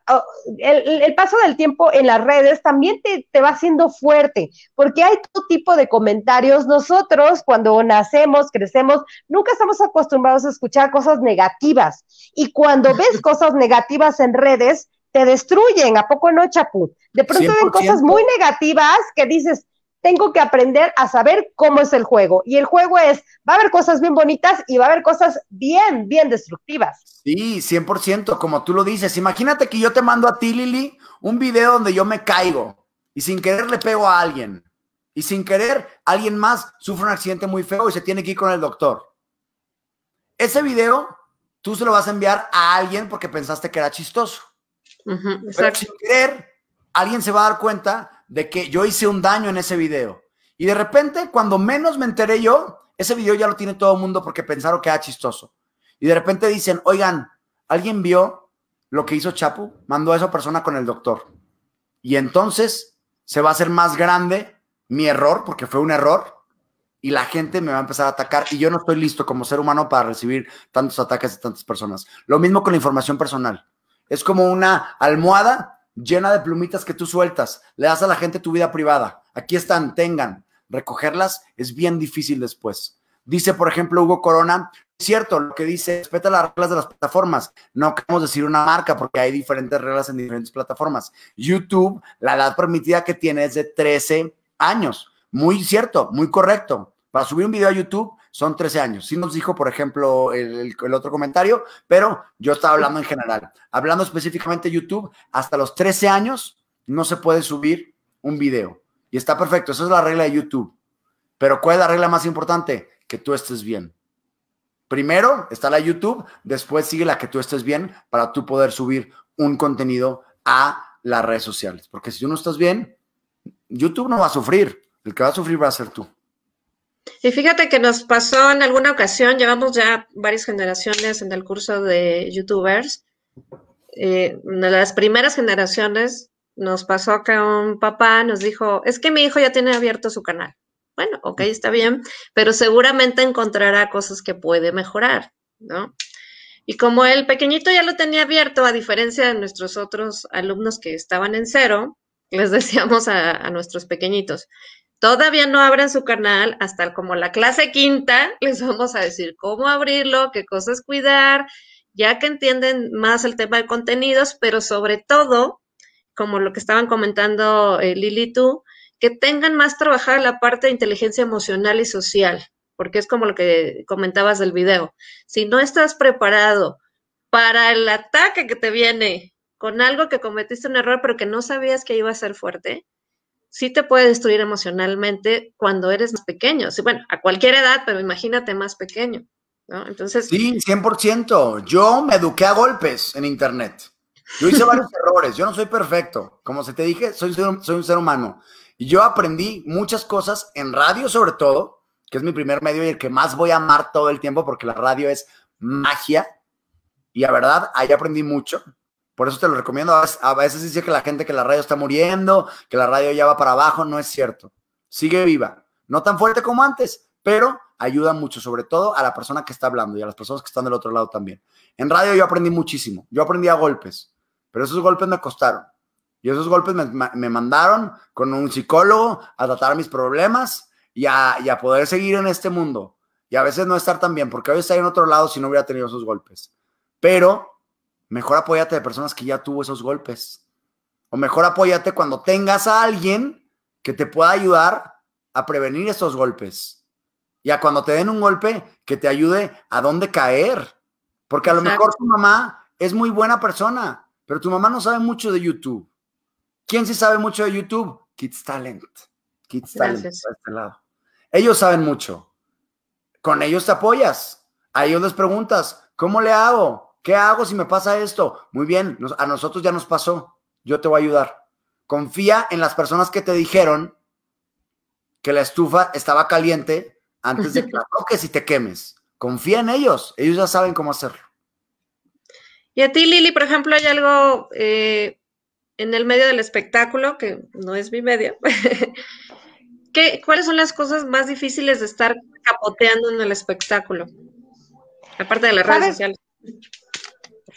el, paso del tiempo en las redes también te, te va haciendo fuerte, porque hay todo tipo de comentarios. Nosotros cuando nacemos, crecemos, nunca estamos acostumbrados a escuchar cosas negativas. Y cuando ves cosas negativas en redes, te destruyen, ¿a poco no, Chapu? De pronto ven cosas muy negativas que dices, tengo que aprender a saber cómo es el juego. Y el juego es, va a haber cosas bien bonitas y va a haber cosas bien, bien destructivas. Sí, 100%, como tú lo dices. Imagínate que yo te mando a ti, Lili, un video donde yo me caigo y sin querer le pego a alguien. Y sin querer, alguien más sufre un accidente muy feo y se tiene que ir con el doctor. Ese video, tú se lo vas a enviar a alguien porque pensaste que era chistoso. Pero sin querer, alguien se va a dar cuenta de que yo hice un daño en ese video. Y de repente, cuando menos me enteré yo, ese video ya lo tiene todo el mundo porque pensaron que era chistoso. Y de repente dicen, oigan, ¿alguien vio lo que hizo Chapu? Mandó a esa persona con el doctor. Y entonces se va a hacer más grande mi error, porque fue un error, y la gente me va a empezar a atacar. Y yo no estoy listo como ser humano para recibir tantos ataques de tantas personas. Lo mismo con la información personal. Es como una almohada llena de plumitas que tú sueltas, le das a la gente tu vida privada. Aquí están, tengan. Recogerlas es bien difícil después. Dice, por ejemplo, Hugo Corona, cierto, lo que dice, respeta las reglas de las plataformas. No queremos decir una marca porque hay diferentes reglas en diferentes plataformas. YouTube, la edad permitida que tiene es de 13 años. Muy cierto, muy correcto. Para subir un video a YouTube, son 13 años. si nos dijo, por ejemplo, el, el, otro comentario, pero yo estaba hablando en general. Hablando específicamente de YouTube, hasta los 13 años no se puede subir un video. Y está perfecto, esa es la regla de YouTube. Pero ¿cuál es la regla más importante? Que tú estés bien. Primero está la YouTube, después sigue la que tú estés bien para tú poder subir un contenido a las redes sociales. Porque si tú no estás bien, YouTube no va a sufrir. El que va a sufrir va a ser tú. Y fíjate que nos pasó en alguna ocasión, llevamos ya varias generaciones en el curso de youtubers. Eh, de las primeras generaciones nos pasó que un papá nos dijo, es que mi hijo ya tiene abierto su canal. Bueno, ok, está bien, pero seguramente encontrará cosas que puede mejorar, ¿no? Y como el pequeñito ya lo tenía abierto, a diferencia de nuestros otros alumnos que estaban en cero, les (laughs) decíamos a nuestros pequeñitos, Todavía no abran su canal hasta como la clase quinta. (laughs) Les vamos a decir cómo abrirlo, qué cosas cuidar, ya que entienden más el tema de contenidos, pero sobre todo, como lo que estaban comentando eh, Lili y tú, que tengan más trabajada la parte de inteligencia emocional y social, porque es como lo que comentabas del video. Si no estás preparado para el ataque que te viene con algo que cometiste un error, pero que no sabías que iba a ser fuerte, sí te puede destruir emocionalmente cuando eres más pequeño. Sí, bueno, a cualquier edad, pero imagínate más pequeño. Entonces. Sí, 100%. Yo me eduqué a golpes en Internet. Yo hice varios (laughs) errores. Yo no soy perfecto. Como se te dije, soy, soy un ser humano. Y yo aprendí muchas cosas en radio, sobre todo, que es mi primer medio y el que más voy a amar todo el tiempo porque la radio es magia. Y la verdad, ahí aprendí mucho. Por eso te lo recomiendo. A veces dice que la gente que la radio está muriendo, que la radio ya va para abajo. No es cierto. Sigue viva. No tan fuerte como antes, pero ayuda mucho, sobre todo a la persona que está hablando y a las personas que están del otro lado también. En radio yo aprendí muchísimo. Yo aprendí a golpes, pero esos golpes me costaron. Y esos golpes me, mandaron con un psicólogo a tratar mis problemas y a, a poder seguir en este mundo. Y a veces no estar tan bien, porque hoy estaría en otro lado si no hubiera tenido esos golpes. Pero Mejor apóyate de personas que ya tuvo esos golpes. O mejor apóyate cuando tengas a alguien que te pueda ayudar a prevenir esos golpes. Y a cuando te den un golpe, que te ayude a dónde caer. Porque a lo mejor tu mamá es muy buena persona, pero tu mamá no sabe mucho de YouTube. ¿Quién sí sabe mucho de YouTube? Kids Talent. Kids Talent, este Ellos saben mucho. Con ellos te apoyas. A ellos les preguntas, ¿cómo le hago? ¿Qué hago si me pasa esto? Muy bien, a nosotros ya nos pasó. Yo te voy a ayudar. Confía en las personas que te dijeron que la estufa estaba caliente antes de que la (laughs) toques y te quemes. Confía en ellos. Ellos ya saben cómo hacerlo. Y a ti, Lili, por ejemplo, hay algo eh, en el medio del espectáculo, que no es mi medio. (laughs) ¿Qué, ¿Cuáles son las cosas más difíciles de estar capoteando en el espectáculo? Aparte de las redes sociales.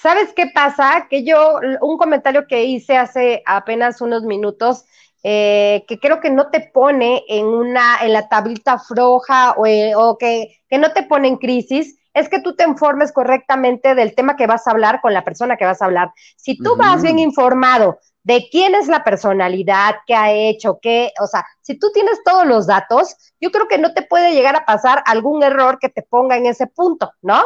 ¿Sabes qué pasa? Que yo, un comentario que hice hace apenas unos minutos, eh, que creo que no te pone en una, en la tablita floja o, eh, que, no te pone en crisis, es que tú te informes correctamente del tema que vas a hablar con la persona que vas a hablar. Si tú vas bien informado de quién es la personalidad, qué ha hecho, qué, o sea, si tú tienes todos los datos, yo creo que no te puede llegar a pasar algún error que te ponga en ese punto, ¿no?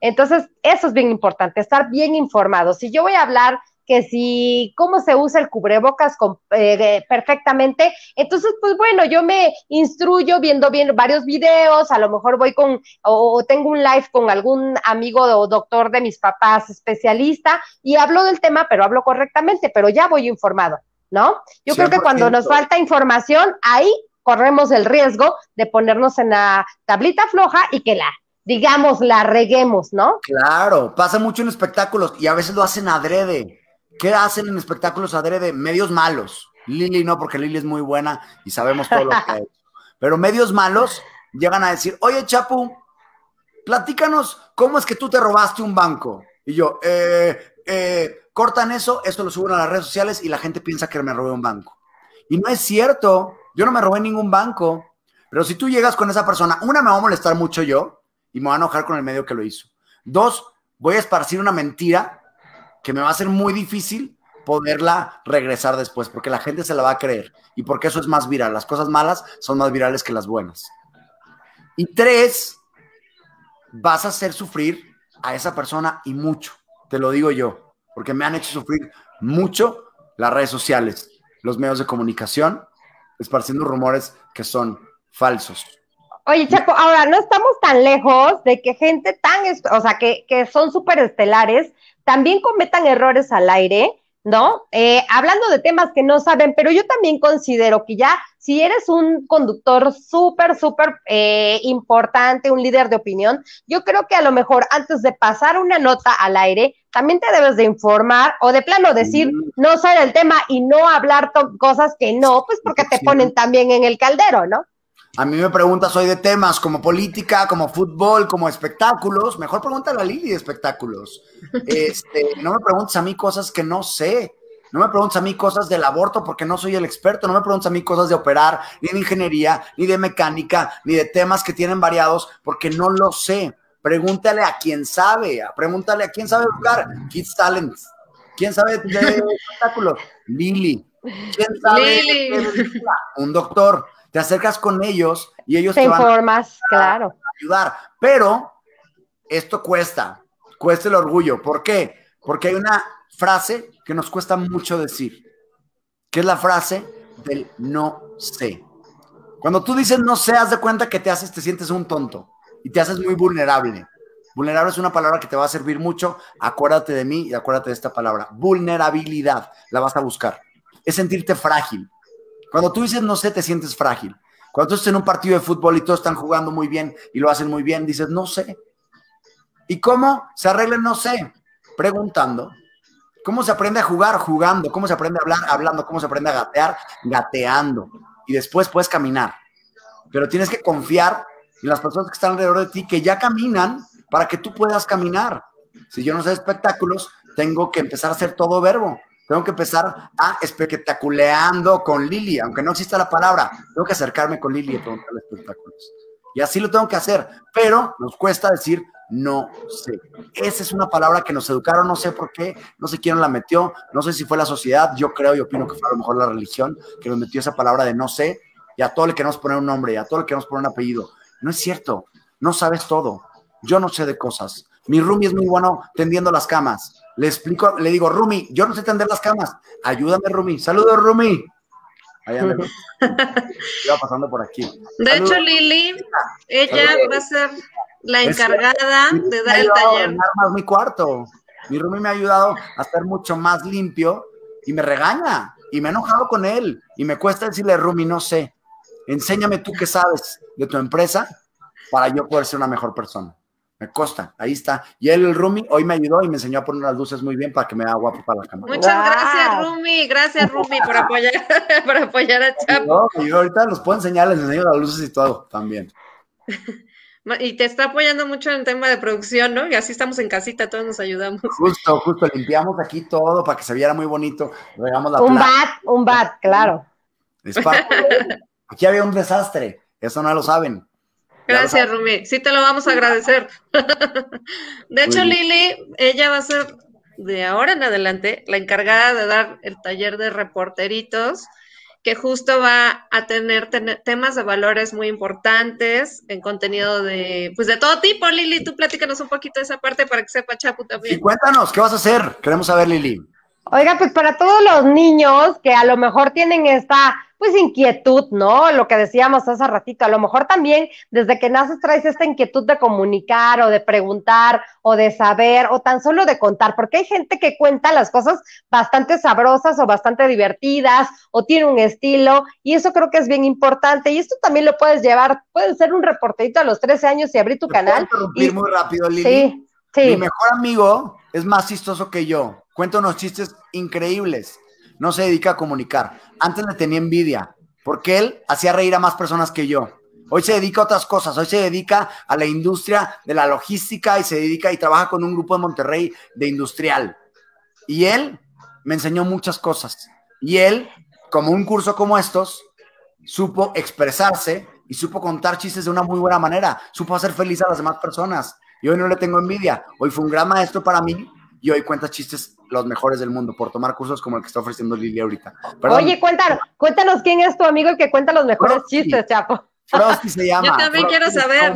Entonces, eso es bien importante, estar bien informado. Si yo voy a hablar que si cómo se usa el cubrebocas eh, perfectamente. Entonces, pues bueno, yo me instruyo viendo bien varios videos, a lo mejor voy con o tengo un live con algún amigo o doctor de mis papás especialista y hablo del tema, pero hablo correctamente, pero ya voy informado, ¿no? Yo creo que cuando nos falta información, ahí corremos el riesgo de ponernos en la tablita floja y que la digamos, la reguemos, ¿no? Claro, pasa mucho en espectáculos y a veces lo hacen adrede ¿Qué hacen en espectáculos adrede? Medios malos. Lili no, porque Lili es muy buena y sabemos todo lo que ha hecho. Pero medios malos llegan a decir, oye Chapu, platícanos cómo es que tú te robaste un banco. Y yo, eh, eh cortan eso, esto lo suben a las redes sociales y la gente piensa que me robé un banco. Y no es cierto, yo no me robé ningún banco. Pero si tú llegas con esa persona, una, me va a molestar mucho yo y me va a enojar con el medio que lo hizo. Dos, voy a esparcir una mentira que me va a ser muy difícil poderla regresar después, porque la gente se la va a creer y porque eso es más viral. Las cosas malas son más virales que las buenas. Y tres, vas a hacer sufrir a esa persona y mucho, te lo digo yo, porque me han hecho sufrir mucho las redes sociales, los medios de comunicación, esparciendo rumores que son falsos. Oye, Chaco, ahora no estamos tan lejos de que gente tan, o sea, que, que son súper estelares, también cometan errores al aire, ¿no? Eh, hablando de temas que no saben, pero yo también considero que ya si eres un conductor súper, súper eh, importante, un líder de opinión, yo creo que a lo mejor antes de pasar una nota al aire, también te debes de informar o de plano decir no sabe el tema y no hablar cosas que no, pues porque te ponen también en el caldero, ¿no? A mí me preguntas hoy de temas como política, como fútbol, como espectáculos. Mejor pregúntale a Lili de espectáculos. Este, no me preguntes a mí cosas que no sé. No me preguntes a mí cosas del aborto porque no soy el experto. No me preguntes a mí cosas de operar, ni de ingeniería, ni de mecánica, ni de temas que tienen variados porque no lo sé. Pregúntale a quien sabe. Pregúntale a quien sabe buscar Kids Talents. ¿Quién sabe de (laughs) espectáculos? Lili. ¿Quién sabe? Lili. Un doctor te acercas con ellos y ellos te, van a claro. ayudar. Pero esto cuesta, cuesta el orgullo. ¿Por qué? Porque hay una frase que nos cuesta mucho decir, que es la frase del no sé. Cuando tú dices no sé, haz de cuenta que te haces, te sientes un tonto y te haces muy vulnerable. Vulnerable es una palabra que te va a servir mucho. Acuérdate de mí y acuérdate de esta palabra. Vulnerabilidad, la vas a buscar. Es sentirte frágil, cuando tú dices no sé, te sientes frágil. Cuando tú estás en un partido de fútbol y todos están jugando muy bien y lo hacen muy bien, dices no sé. ¿Y cómo se arregla no sé? Preguntando. ¿Cómo se aprende a jugar? Jugando. ¿Cómo se aprende a hablar? Hablando. ¿Cómo se aprende a gatear? Gateando. Y después puedes caminar. Pero tienes que confiar en las personas que están alrededor de ti que ya caminan para que tú puedas caminar. Si yo no sé espectáculos, tengo que empezar a hacer todo verbo. Tengo que empezar a espectaculeando con Lili, aunque no exista la palabra. Tengo que acercarme con Lili y preguntarle espectáculos. Y así lo tengo que hacer, pero nos cuesta decir no sé. Esa es una palabra que nos educaron, no sé por qué, no sé quién la metió, no sé si fue la sociedad, yo creo y opino que fue a lo mejor la religión que nos metió esa palabra de no sé, y a todo le queremos poner un nombre, y a todo le queremos poner un apellido. No es cierto, no sabes todo. Yo no sé de cosas. Mi roomie es muy bueno tendiendo las camas. Le explico, le digo, Rumi, yo no sé tender las camas. Ayúdame, Rumi. Saludos, Rumi. (laughs) pasando por aquí. De hecho, Lili, ella va a ser la encargada de dar el taller. mi cuarto. Mi Rumi me ha ayudado a estar mucho más limpio y me regaña y me ha enojado con él y me cuesta decirle, Rumi, no sé. Enséñame tú qué sabes de tu empresa para yo poder ser una mejor persona. Me costa, ahí está. Y él, el Rumi, hoy me ayudó y me enseñó a poner las luces muy bien para que me haga guapo para la cámara. Muchas gracias, Rumi. Gracias, Rumi, por apoyar, (laughs) por apoyar a Chapo. No, ahorita los puedo enseñar, les enseño las luces y todo también. (laughs) Y te está apoyando mucho en el tema de producción, ¿no? Y así estamos en casita, todos nos ayudamos. Justo, justo, limpiamos aquí todo para que se viera muy bonito. un bat, un bat, claro. (laughs) Aquí había un desastre, eso no lo saben. Gracias, Rumi. Sí te lo vamos a agradecer. (laughs) De hecho, Lili, ella va a ser de ahora en adelante la encargada de dar el taller de reporteritos, que justo va a tener temas de valores muy importantes en contenido de, pues de todo tipo. Lili, tú platícanos un poquito de esa parte para que sepa Chapu también. Y cuéntanos, ¿qué vas a hacer? Queremos saber, Lili. Oiga, pues para todos los niños que a lo mejor tienen esta pues inquietud, ¿no? Lo que decíamos hace ratito, a lo mejor también desde que naces traes esta inquietud de comunicar o de preguntar o de saber o tan solo de contar, porque hay gente que cuenta las cosas bastante sabrosas o bastante divertidas o tiene un estilo y eso creo que es bien importante y esto también lo puedes llevar, puedes ser un reporterito a los 13 años y abrir tu canal. Puedo interrumpir muy rápido, Lili. Sí, sí. Mi mejor amigo es más chistoso que yo. Cuenta unos chistes increíbles. No se dedica a comunicar. Antes le tenía envidia porque él hacía reír a más personas que yo. Hoy se dedica a otras cosas, hoy se dedica a la industria de la logística y se dedica y trabaja con un grupo de Monterrey de industrial. Y él me enseñó muchas cosas. Y él, como un curso como estos, supo expresarse y supo contar chistes de una muy buena manera, supo hacer feliz a las demás personas. Y hoy no le tengo envidia. Hoy fue un gran maestro para mí y hoy cuenta chistes los mejores del mundo por tomar cursos como el que está ofreciendo Lili ahorita. Oye, cuéntanos, cuéntanos quién es tu amigo el que cuenta los mejores chistes, Chapo. Frosty se (laughs) llama. Yo también quiero saber.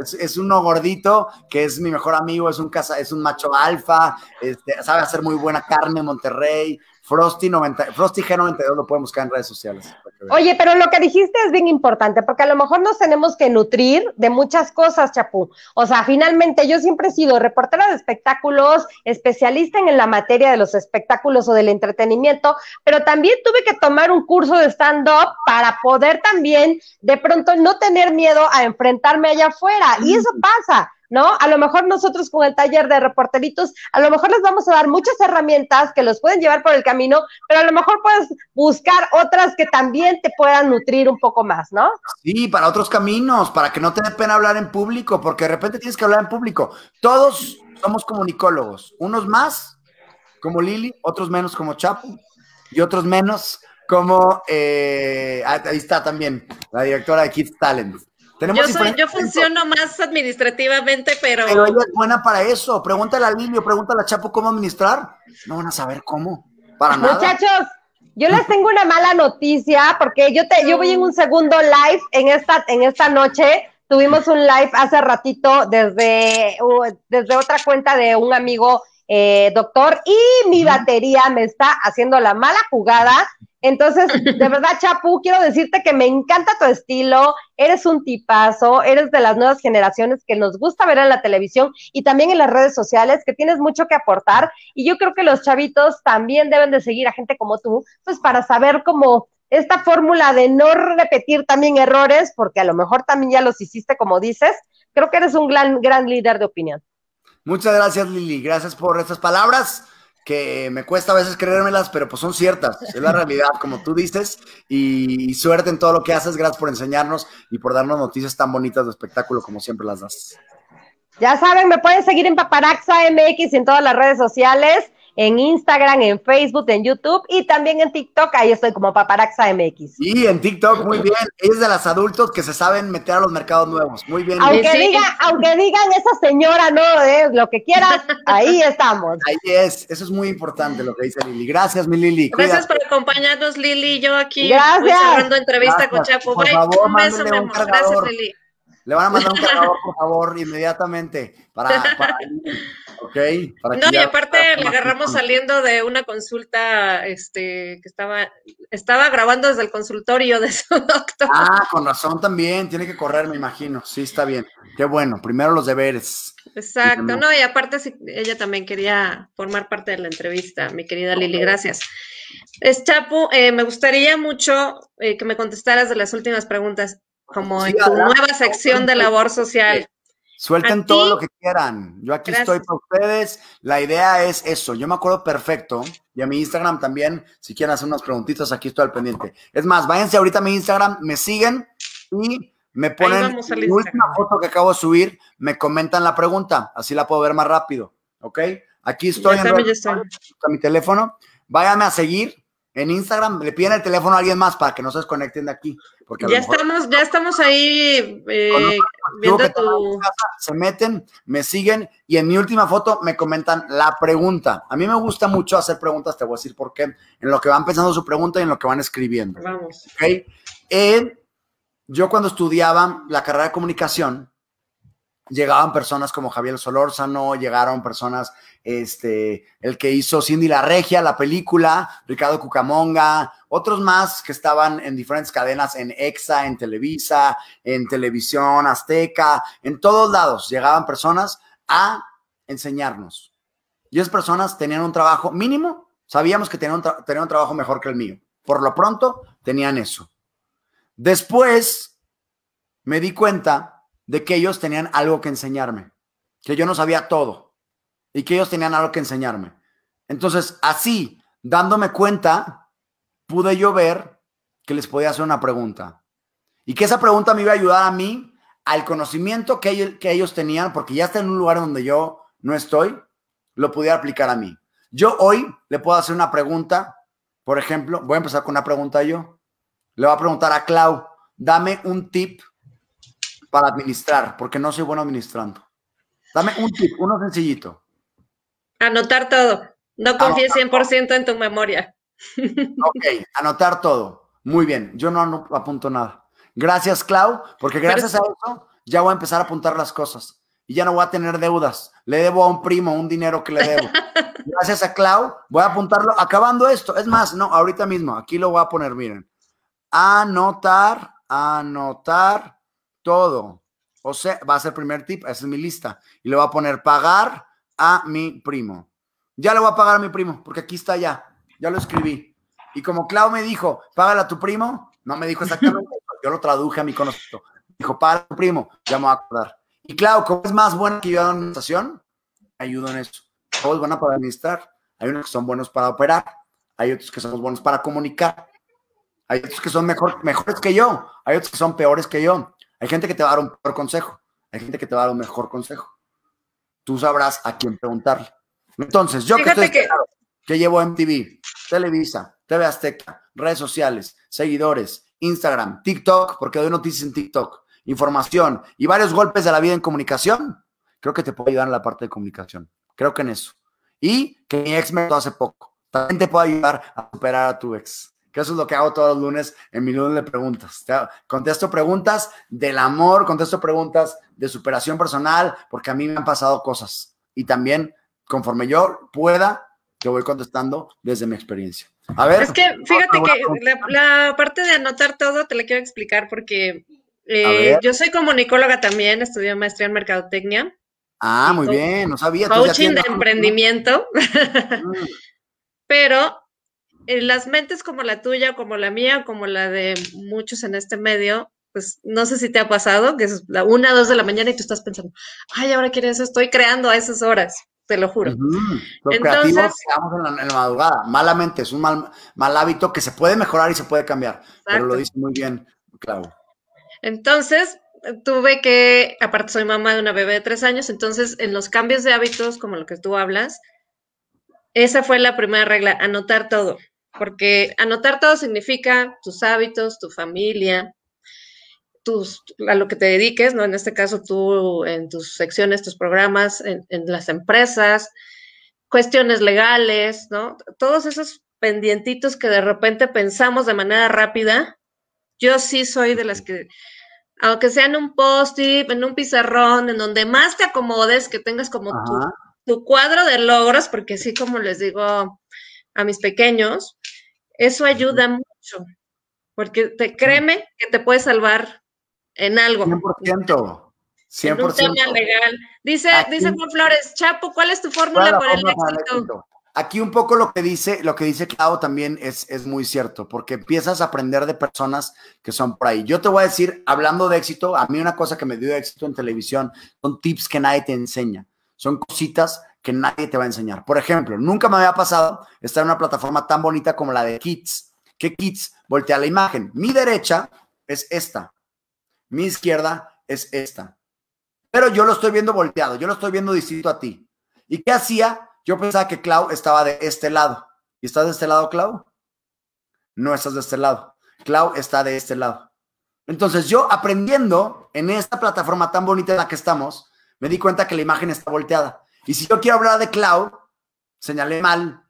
Es, es, uno gordito que es mi mejor amigo, es un casa, es un macho alfa, este, sabe hacer muy buena carne en Monterrey, Frosty, 90, Frosty G92 lo pueden buscar en redes sociales. Oye, pero lo que dijiste es bien importante, porque a lo mejor nos tenemos que nutrir de muchas cosas, Chapú. O sea, finalmente yo siempre he sido reportera de espectáculos, especialista en la materia de los espectáculos o del entretenimiento, pero también tuve que tomar un curso de stand-up para poder también de pronto no tener miedo a enfrentarme allá afuera. Y eso mm. pasa ¿no? A lo mejor nosotros con el taller de reporteritos, a lo mejor les vamos a dar muchas herramientas que los pueden llevar por el camino, pero a lo mejor puedes buscar otras que también te puedan nutrir un poco más, ¿no? Sí, para otros caminos, para que no te dé pena hablar en público, porque de repente tienes que hablar en público. Todos somos comunicólogos, unos más como Lili, otros menos como Chapo y otros menos como, eh, ahí está también, la directora de Kids Talent yo, soy, yo funciono más administrativamente, pero... Pero ella es buena para eso. Pregúntale a Lilio, pregúntale a Chapo cómo administrar. No van a saber cómo. Para nada. Muchachos, yo les tengo una mala noticia porque yo te, yo voy en un segundo live en esta, en esta noche. Tuvimos un live hace ratito desde, desde otra cuenta de un amigo eh, doctor, y mi batería me está haciendo la mala jugada. Entonces, de verdad, Chapu, quiero decirte que me encanta tu estilo, eres un tipazo, eres de las nuevas generaciones que nos gusta ver en la televisión y también en las redes sociales, que tienes mucho que aportar. Y yo creo que los chavitos también deben de seguir a gente como tú, pues para saber cómo esta fórmula de no repetir también errores, porque a lo mejor también ya los hiciste como dices. Creo que eres un gran, gran líder de opinión. Muchas gracias, Lili. Gracias por estas palabras que me cuesta a veces creérmelas, pero pues son ciertas, es la realidad, como tú dices, y suerte en todo lo que haces, gracias por enseñarnos y por darnos noticias tan bonitas de espectáculo como siempre las das. Ya saben, me pueden seguir en Paparaxa MX y en todas las redes sociales en Instagram, en Facebook, en YouTube y también en TikTok. Ahí estoy como Paparaxa MX. y en TikTok, muy bien. Es de los adultos que se saben meter a los mercados nuevos. Muy bien. Aunque, aunque digan esa señora, no, es ¿eh? lo que quieras, ahí estamos. (laughs) Ahí es. Eso es muy importante lo que dice Lili. Gracias, mi Lili. Gracias por acompañarnos, Lili. Yo aquí Gracias. entrevista con Chapo. Por un beso, Gracias, Lili. Le van a mandar un cargador, por favor, inmediatamente. Para, para Ok. Para no, y aparte le agarramos saliendo de una consulta este, que estaba, estaba grabando desde el consultorio de su (laughs) doctor. Ah, con razón también, tiene que correr, me imagino. Sí, está bien. Qué bueno, primero los deberes. Exacto, no, y aparte ella también quería formar parte de la entrevista, mi querida Lili, gracias. Es Chapu, eh, me gustaría mucho eh, que me contestaras de las últimas preguntas, como en tu nueva sección de labor social. Suelten todo lo que quieran. Yo aquí estoy para ustedes. La idea es eso. Yo me acuerdo perfecto. Y a mi Instagram también, si quieren hacer unas preguntitas, aquí estoy al pendiente. Es más, váyanse ahorita a mi Instagram, me siguen y me ponen la última foto que acabo de subir, me comentan la pregunta. Así la puedo ver más rápido. ¿Ok? Aquí estoy. en A mi teléfono. Váyanme a seguir. En Instagram le piden el teléfono a alguien más para que no se desconecten de aquí. ya estamos, ya estamos ahí eh, viendo tu... se meten, me siguen y en mi última foto me comentan la pregunta. A mí me gusta mucho hacer preguntas, te voy a decir por qué. En lo que van pensando su pregunta y en lo que van escribiendo. Vamos. yo cuando estudiaba la carrera de comunicación, llegaban personas como Javier Solórzano, llegaron personas este, el que hizo Cindy La Regia, la película, Ricardo Cucamonga, otros más que estaban en diferentes cadenas, en EXA, en Televisa, en Televisión Azteca, en todos lados llegaban personas a enseñarnos. Y esas personas tenían un trabajo mínimo, sabíamos que tenían un trabajo mejor que el mío. Por lo pronto, tenían eso. Después me di cuenta de que ellos tenían algo que enseñarme, que yo no sabía todo y que ellos tenían algo que enseñarme. Entonces, así, dándome cuenta, pude yo ver que les podía hacer una pregunta. Y que esa pregunta me iba a ayudar a mí, al conocimiento que, que ellos tenían, porque ya está en un lugar donde yo no estoy, lo pudiera aplicar a mí. Yo hoy le puedo hacer una pregunta, por ejemplo, voy a empezar con una pregunta yo. Le voy a preguntar a Clau, dame un tip para administrar, porque no soy bueno administrando. Dame un tip, uno sencillito. Anotar todo. No confíes 100% en tu memoria. (laughs) Ok, anotar todo. Muy bien, yo no apunto nada. Gracias, Clau, porque gracias a eso ya voy a empezar a apuntar las cosas y ya no voy a tener deudas. Le debo a un primo un dinero que le debo. (laughs) Gracias a Clau, voy a apuntarlo acabando esto. Es más, no, ahorita mismo, aquí lo voy a poner, miren. Anotar, anotar todo. O sea, va a ser el primer tip, esa es mi lista. Y le voy a poner pagar a mi primo. Ya le voy a pagar a mi primo, porque aquí está ya. Ya lo escribí. Y como Clau me dijo, págala a tu primo, no me dijo exactamente, (laughs) yo lo traduje a mi conocimiento. Dijo, paga a tu primo, ya me voy a acordar. Y Clau, como es más buena que yo en administración, ayudo en eso. Todos van a para administrar. Hay unos que son buenos para operar, hay otros que son buenos para comunicar, hay otros que son mejor, mejores que yo, hay otros que son peores que yo. Hay gente que te va a dar un peor consejo, hay gente que te va a dar un mejor consejo tú sabrás a quién preguntarle. Entonces, yo que, que... llevo MTV, Televisa, TV Azteca, redes sociales, seguidores, Instagram, TikTok, porque doy noticias en TikTok, información y varios golpes de la vida en comunicación, creo que te puedo ayudar en la parte de comunicación. Creo que en eso. Y que mi ex me hace poco. También te puede ayudar a superar a tu ex que eso es lo que hago todos los lunes en mi lunes de preguntas. Contesto preguntas del amor, contesto preguntas de superación personal, porque a mí me han pasado cosas. Y también, conforme yo pueda, te voy contestando desde mi experiencia. A ver. Es que fíjate que la, parte de anotar todo te la quiero explicar porque eh, yo soy comunicóloga también, estudié maestría en mercadotecnia. Ah, muy bien, no sabía. Coaching de emprendimiento. Mm. (laughs) Pero en las mentes como la tuya, como la mía, como la de muchos en este medio, pues no sé si te ha pasado, que es la una, dos de la mañana y tú estás pensando, ay, ahora quieres eso, estoy creando a esas horas, te lo juro. Los Entonces, en la, madrugada, malamente, es un mal, mal hábito que se puede mejorar y se puede cambiar, pero lo dice muy bien, Clau. Entonces, tuve que, aparte soy mamá de una bebé de tres años, entonces en los cambios de hábitos, como lo que tú hablas, esa fue la primera regla, anotar todo porque anotar todo significa tus hábitos, tu familia, a lo que te dediques, ¿no? En este caso tú en tus secciones, tus programas, en, las empresas, cuestiones legales, ¿no? Todos esos pendientitos que de repente pensamos de manera rápida. Yo sí soy de las que, aunque sea en un post-it, en un pizarrón, en donde más te acomodes, que tengas como tu, tu, cuadro de logros, porque así como les digo, a mis pequeños, eso ayuda mucho, porque te, créeme que te puede salvar en algo. 100%. 100%. legal. Dice, dice Juan Flores, Chapo, ¿cuál es tu fórmula para el, éxito? Aquí un poco lo que dice, lo que dice Clau también es, es muy cierto, porque empiezas a aprender de personas que son por ahí. Yo te voy a decir, hablando de éxito, a mí una cosa que me dio éxito en televisión son tips que nadie te enseña. Son cositas que nadie te va a enseñar. Por ejemplo, nunca me había pasado estar en una plataforma tan bonita como la de Kids. ¿Qué Kids? Voltea la imagen. Mi derecha es esta. Mi izquierda es esta. Pero yo lo estoy viendo volteado, yo lo estoy viendo distinto a ti. ¿Y qué hacía? Yo pensaba que Clau estaba de este lado. ¿Y estás de este lado, Clau? No estás de este lado. Clau está de este lado. Entonces yo aprendiendo en esta plataforma tan bonita en la que estamos, me di cuenta que la imagen está volteada. Y si yo quiero hablar de cloud, señalé mal,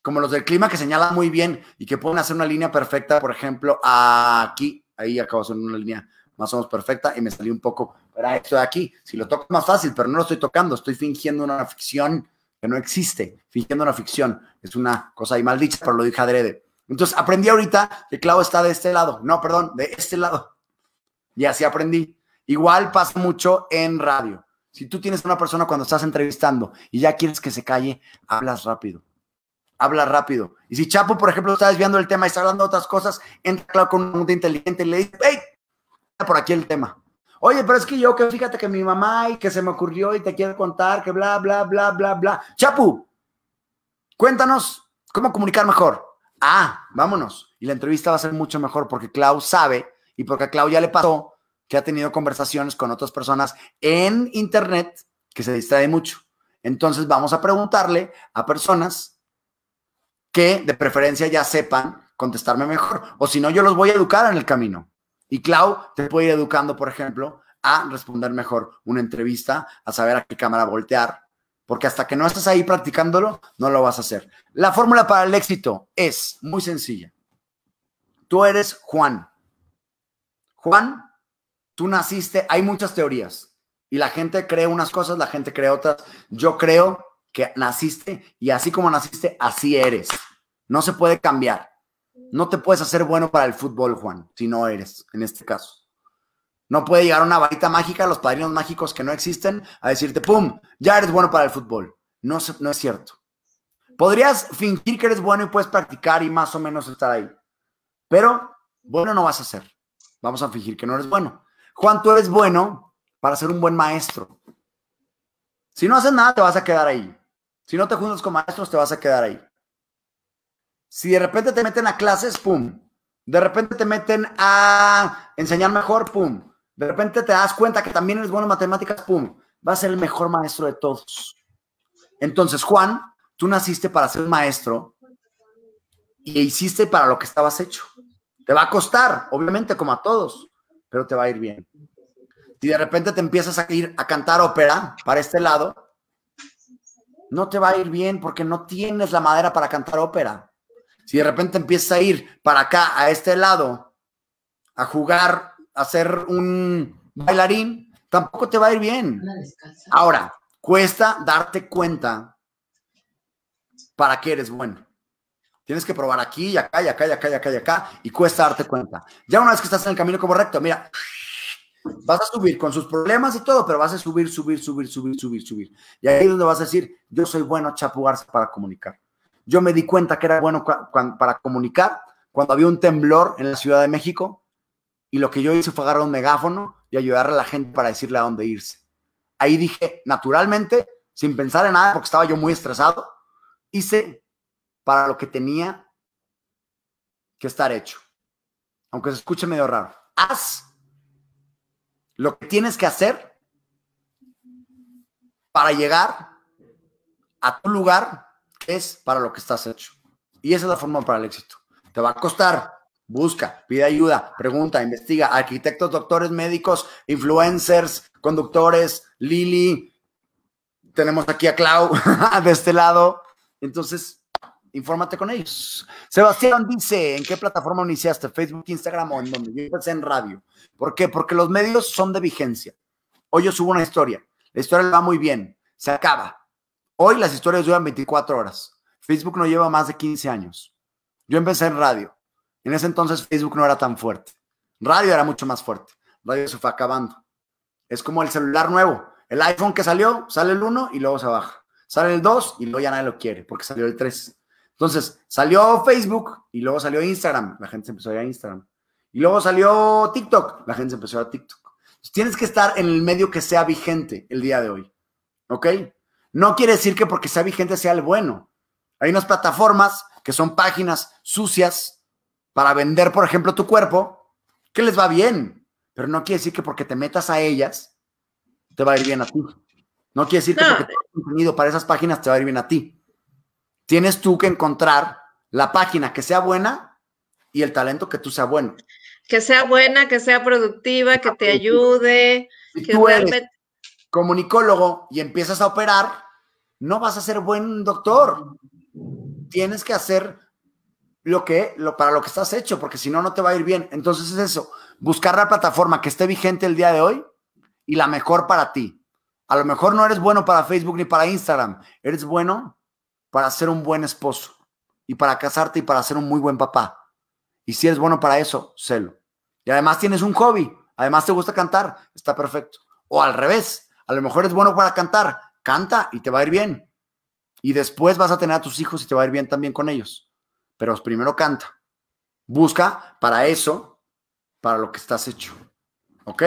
como los del clima que señalan muy bien y que pueden hacer una línea perfecta, por ejemplo, aquí, ahí acabo de hacer una línea más o menos perfecta y me salió un poco pero esto de aquí. Si lo toco más fácil, pero no lo estoy tocando, estoy fingiendo una ficción que no existe, fingiendo una ficción. Es una cosa ahí mal dicha, pero lo dije adrede. Entonces aprendí ahorita que Clau está de este lado, no, perdón, de este lado. Y así aprendí. Igual pasa mucho en radio. Si tú tienes una persona cuando estás entrevistando y ya quieres que se calle, hablas rápido. Habla rápido. Y si Chapo, por ejemplo, está desviando el tema y está hablando de otras cosas, entra Clau con un mundo inteligente y le dice, hey, por aquí el tema. Oye, pero es que yo que fíjate que mi mamá y que se me ocurrió y te quiero contar que bla, bla, bla, bla, bla. Chapu, cuéntanos cómo comunicar mejor. Ah, vámonos. Y la entrevista va a ser mucho mejor porque Clau sabe y porque a Clau ya le pasó que ha tenido conversaciones con otras personas en Internet que se distrae mucho. Entonces vamos a preguntarle a personas que de preferencia ya sepan contestarme mejor. O si no, yo los voy a educar en el camino. Y Clau te puede ir educando, por ejemplo, a responder mejor una entrevista, a saber a qué cámara voltear, porque hasta que no estés ahí practicándolo, no lo vas a hacer. La fórmula para el éxito es muy sencilla. Tú eres Juan. Juan tú naciste, hay muchas teorías y la gente cree unas cosas, la gente cree otras. Yo creo que naciste y así como naciste, así eres. No se puede cambiar. No te puedes hacer bueno para el fútbol, Juan, si no eres, en este caso. No puede llegar una varita mágica, los padrinos mágicos que no existen, a decirte, ¡pum! Ya eres bueno para el fútbol. No, no es cierto. Podrías fingir que eres bueno y puedes practicar y más o menos estar ahí. Pero bueno no vas a ser. Vamos a fingir que no eres bueno. Juan, tú eres bueno para ser un buen maestro. Si no haces nada, te vas a quedar ahí. Si no te juntas con maestros, te vas a quedar ahí. Si de repente te meten a clases, pum. De repente te meten a enseñar mejor, pum. De repente te das cuenta que también eres bueno en matemáticas, pum. Vas a ser el mejor maestro de todos. Entonces, Juan, tú naciste para ser maestro y hiciste para lo que estabas hecho. Te va a costar, obviamente, como a todos pero te va a ir bien. Si de repente te empiezas a ir a cantar ópera para este lado, no te va a ir bien porque no tienes la madera para cantar ópera. Si de repente empiezas a ir para acá, a este lado, a jugar, a ser un bailarín, tampoco te va a ir bien. Ahora, cuesta darte cuenta para qué eres bueno. Tienes que probar aquí y acá y acá y acá y acá y acá y cuesta darte cuenta. Ya una vez que estás en el camino correcto, mira, vas a subir con sus problemas y todo, pero vas a subir, subir, subir, subir, subir, subir. Y ahí es donde vas a decir, yo soy bueno chapugarse para comunicar. Yo me di cuenta que era bueno para comunicar cuando había un temblor en la Ciudad de México y lo que yo hice fue agarrar un megáfono y ayudarle a la gente para decirle a dónde irse. Ahí dije, naturalmente, sin pensar en nada, porque estaba yo muy estresado, hice para lo que tenía que estar hecho. Aunque se escuche medio raro. Haz lo que tienes que hacer para llegar a tu lugar, que es para lo que estás hecho. Y esa es la forma para el éxito. Te va a costar. Busca, pide ayuda, pregunta, investiga. Arquitectos, doctores, médicos, influencers, conductores, Lili. Tenemos aquí a Clau (laughs) de este lado. Entonces, infórmate con ellos. Sebastián dice, ¿en qué plataforma iniciaste? ¿Facebook, Instagram o en dónde? Yo empecé en radio. ¿Por qué? Porque los medios son de vigencia. Hoy yo subo una historia. La historia va muy bien. Se acaba. Hoy las historias duran 24 horas. Facebook no lleva más de 15 años. Yo empecé en radio. En ese entonces Facebook no era tan fuerte. Radio era mucho más fuerte. Radio se fue acabando. Es como el celular nuevo. El iPhone que salió, sale el 1 y luego se baja. Sale el 2 y luego ya nadie lo quiere porque salió el 3. Entonces, salió Facebook y luego salió Instagram, la gente se empezó a ir a Instagram. Y luego salió TikTok, la gente se empezó a ir a TikTok. tienes que estar en el medio que sea vigente el día de hoy, ¿ok? No quiere decir que porque sea vigente sea el bueno. Hay unas plataformas que son páginas sucias para vender, por ejemplo, tu cuerpo, que les va bien, pero no quiere decir que porque te metas a ellas, te va a ir bien a ti. No quiere decir que porque te contenido para esas páginas te va a ir bien a ti tienes tú que encontrar la página que sea buena y el talento que tú sea bueno. Que sea buena, que sea productiva, que te ayude. Si que tú eres comunicólogo y empiezas a operar, no vas a ser buen doctor. Tienes que hacer lo que lo, para lo que estás hecho, porque si no, no te va a ir bien. Entonces es eso, buscar la plataforma que esté vigente el día de hoy y la mejor para ti. A lo mejor no eres bueno para Facebook ni para Instagram, eres bueno para ser un buen esposo y para casarte y para ser un muy buen papá. Y si eres bueno para eso, sélo. Y además tienes un hobby, además te gusta cantar, está perfecto. O al revés, a lo mejor es bueno para cantar, canta y te va a ir bien. Y después vas a tener a tus hijos y te va a ir bien también con ellos. Pero primero canta. Busca para eso, para lo que estás hecho. ¿Ok?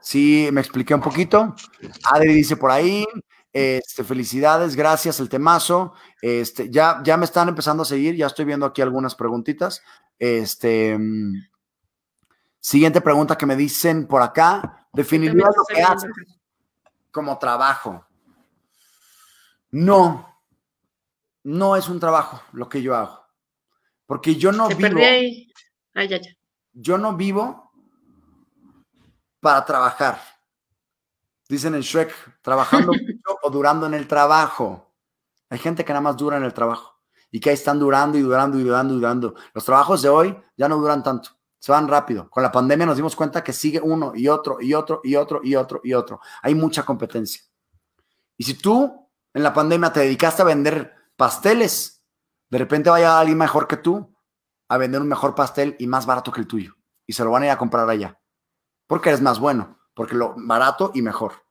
Sí, me expliqué un poquito. Adri dice por ahí, este, felicidades, gracias, el temazo. Este, ya, ya me están empezando a seguir, ya estoy viendo aquí algunas preguntitas. Este, mm, siguiente pregunta que me dicen por acá. Definirías lo que haces como trabajo. No, no es un trabajo lo que yo hago. Porque yo no vivo. Ah, yo no vivo para trabajar Dicen en Shrek, trabajando (laughs) mucho o durando en el trabajo. Hay gente que nada más dura en el trabajo y que ahí están durando y durando y durando y durando. Los trabajos de hoy ya no duran tanto, se van rápido. Con la pandemia nos dimos cuenta que sigue uno y otro y otro y otro y otro y otro. Hay mucha competencia. Y si tú en la pandemia te dedicaste a vender pasteles, de repente vaya alguien mejor que tú a vender un mejor pastel y más barato que el tuyo. Y se lo van a ir a comprar allá. Porque eres más bueno porque lo barato y mejor.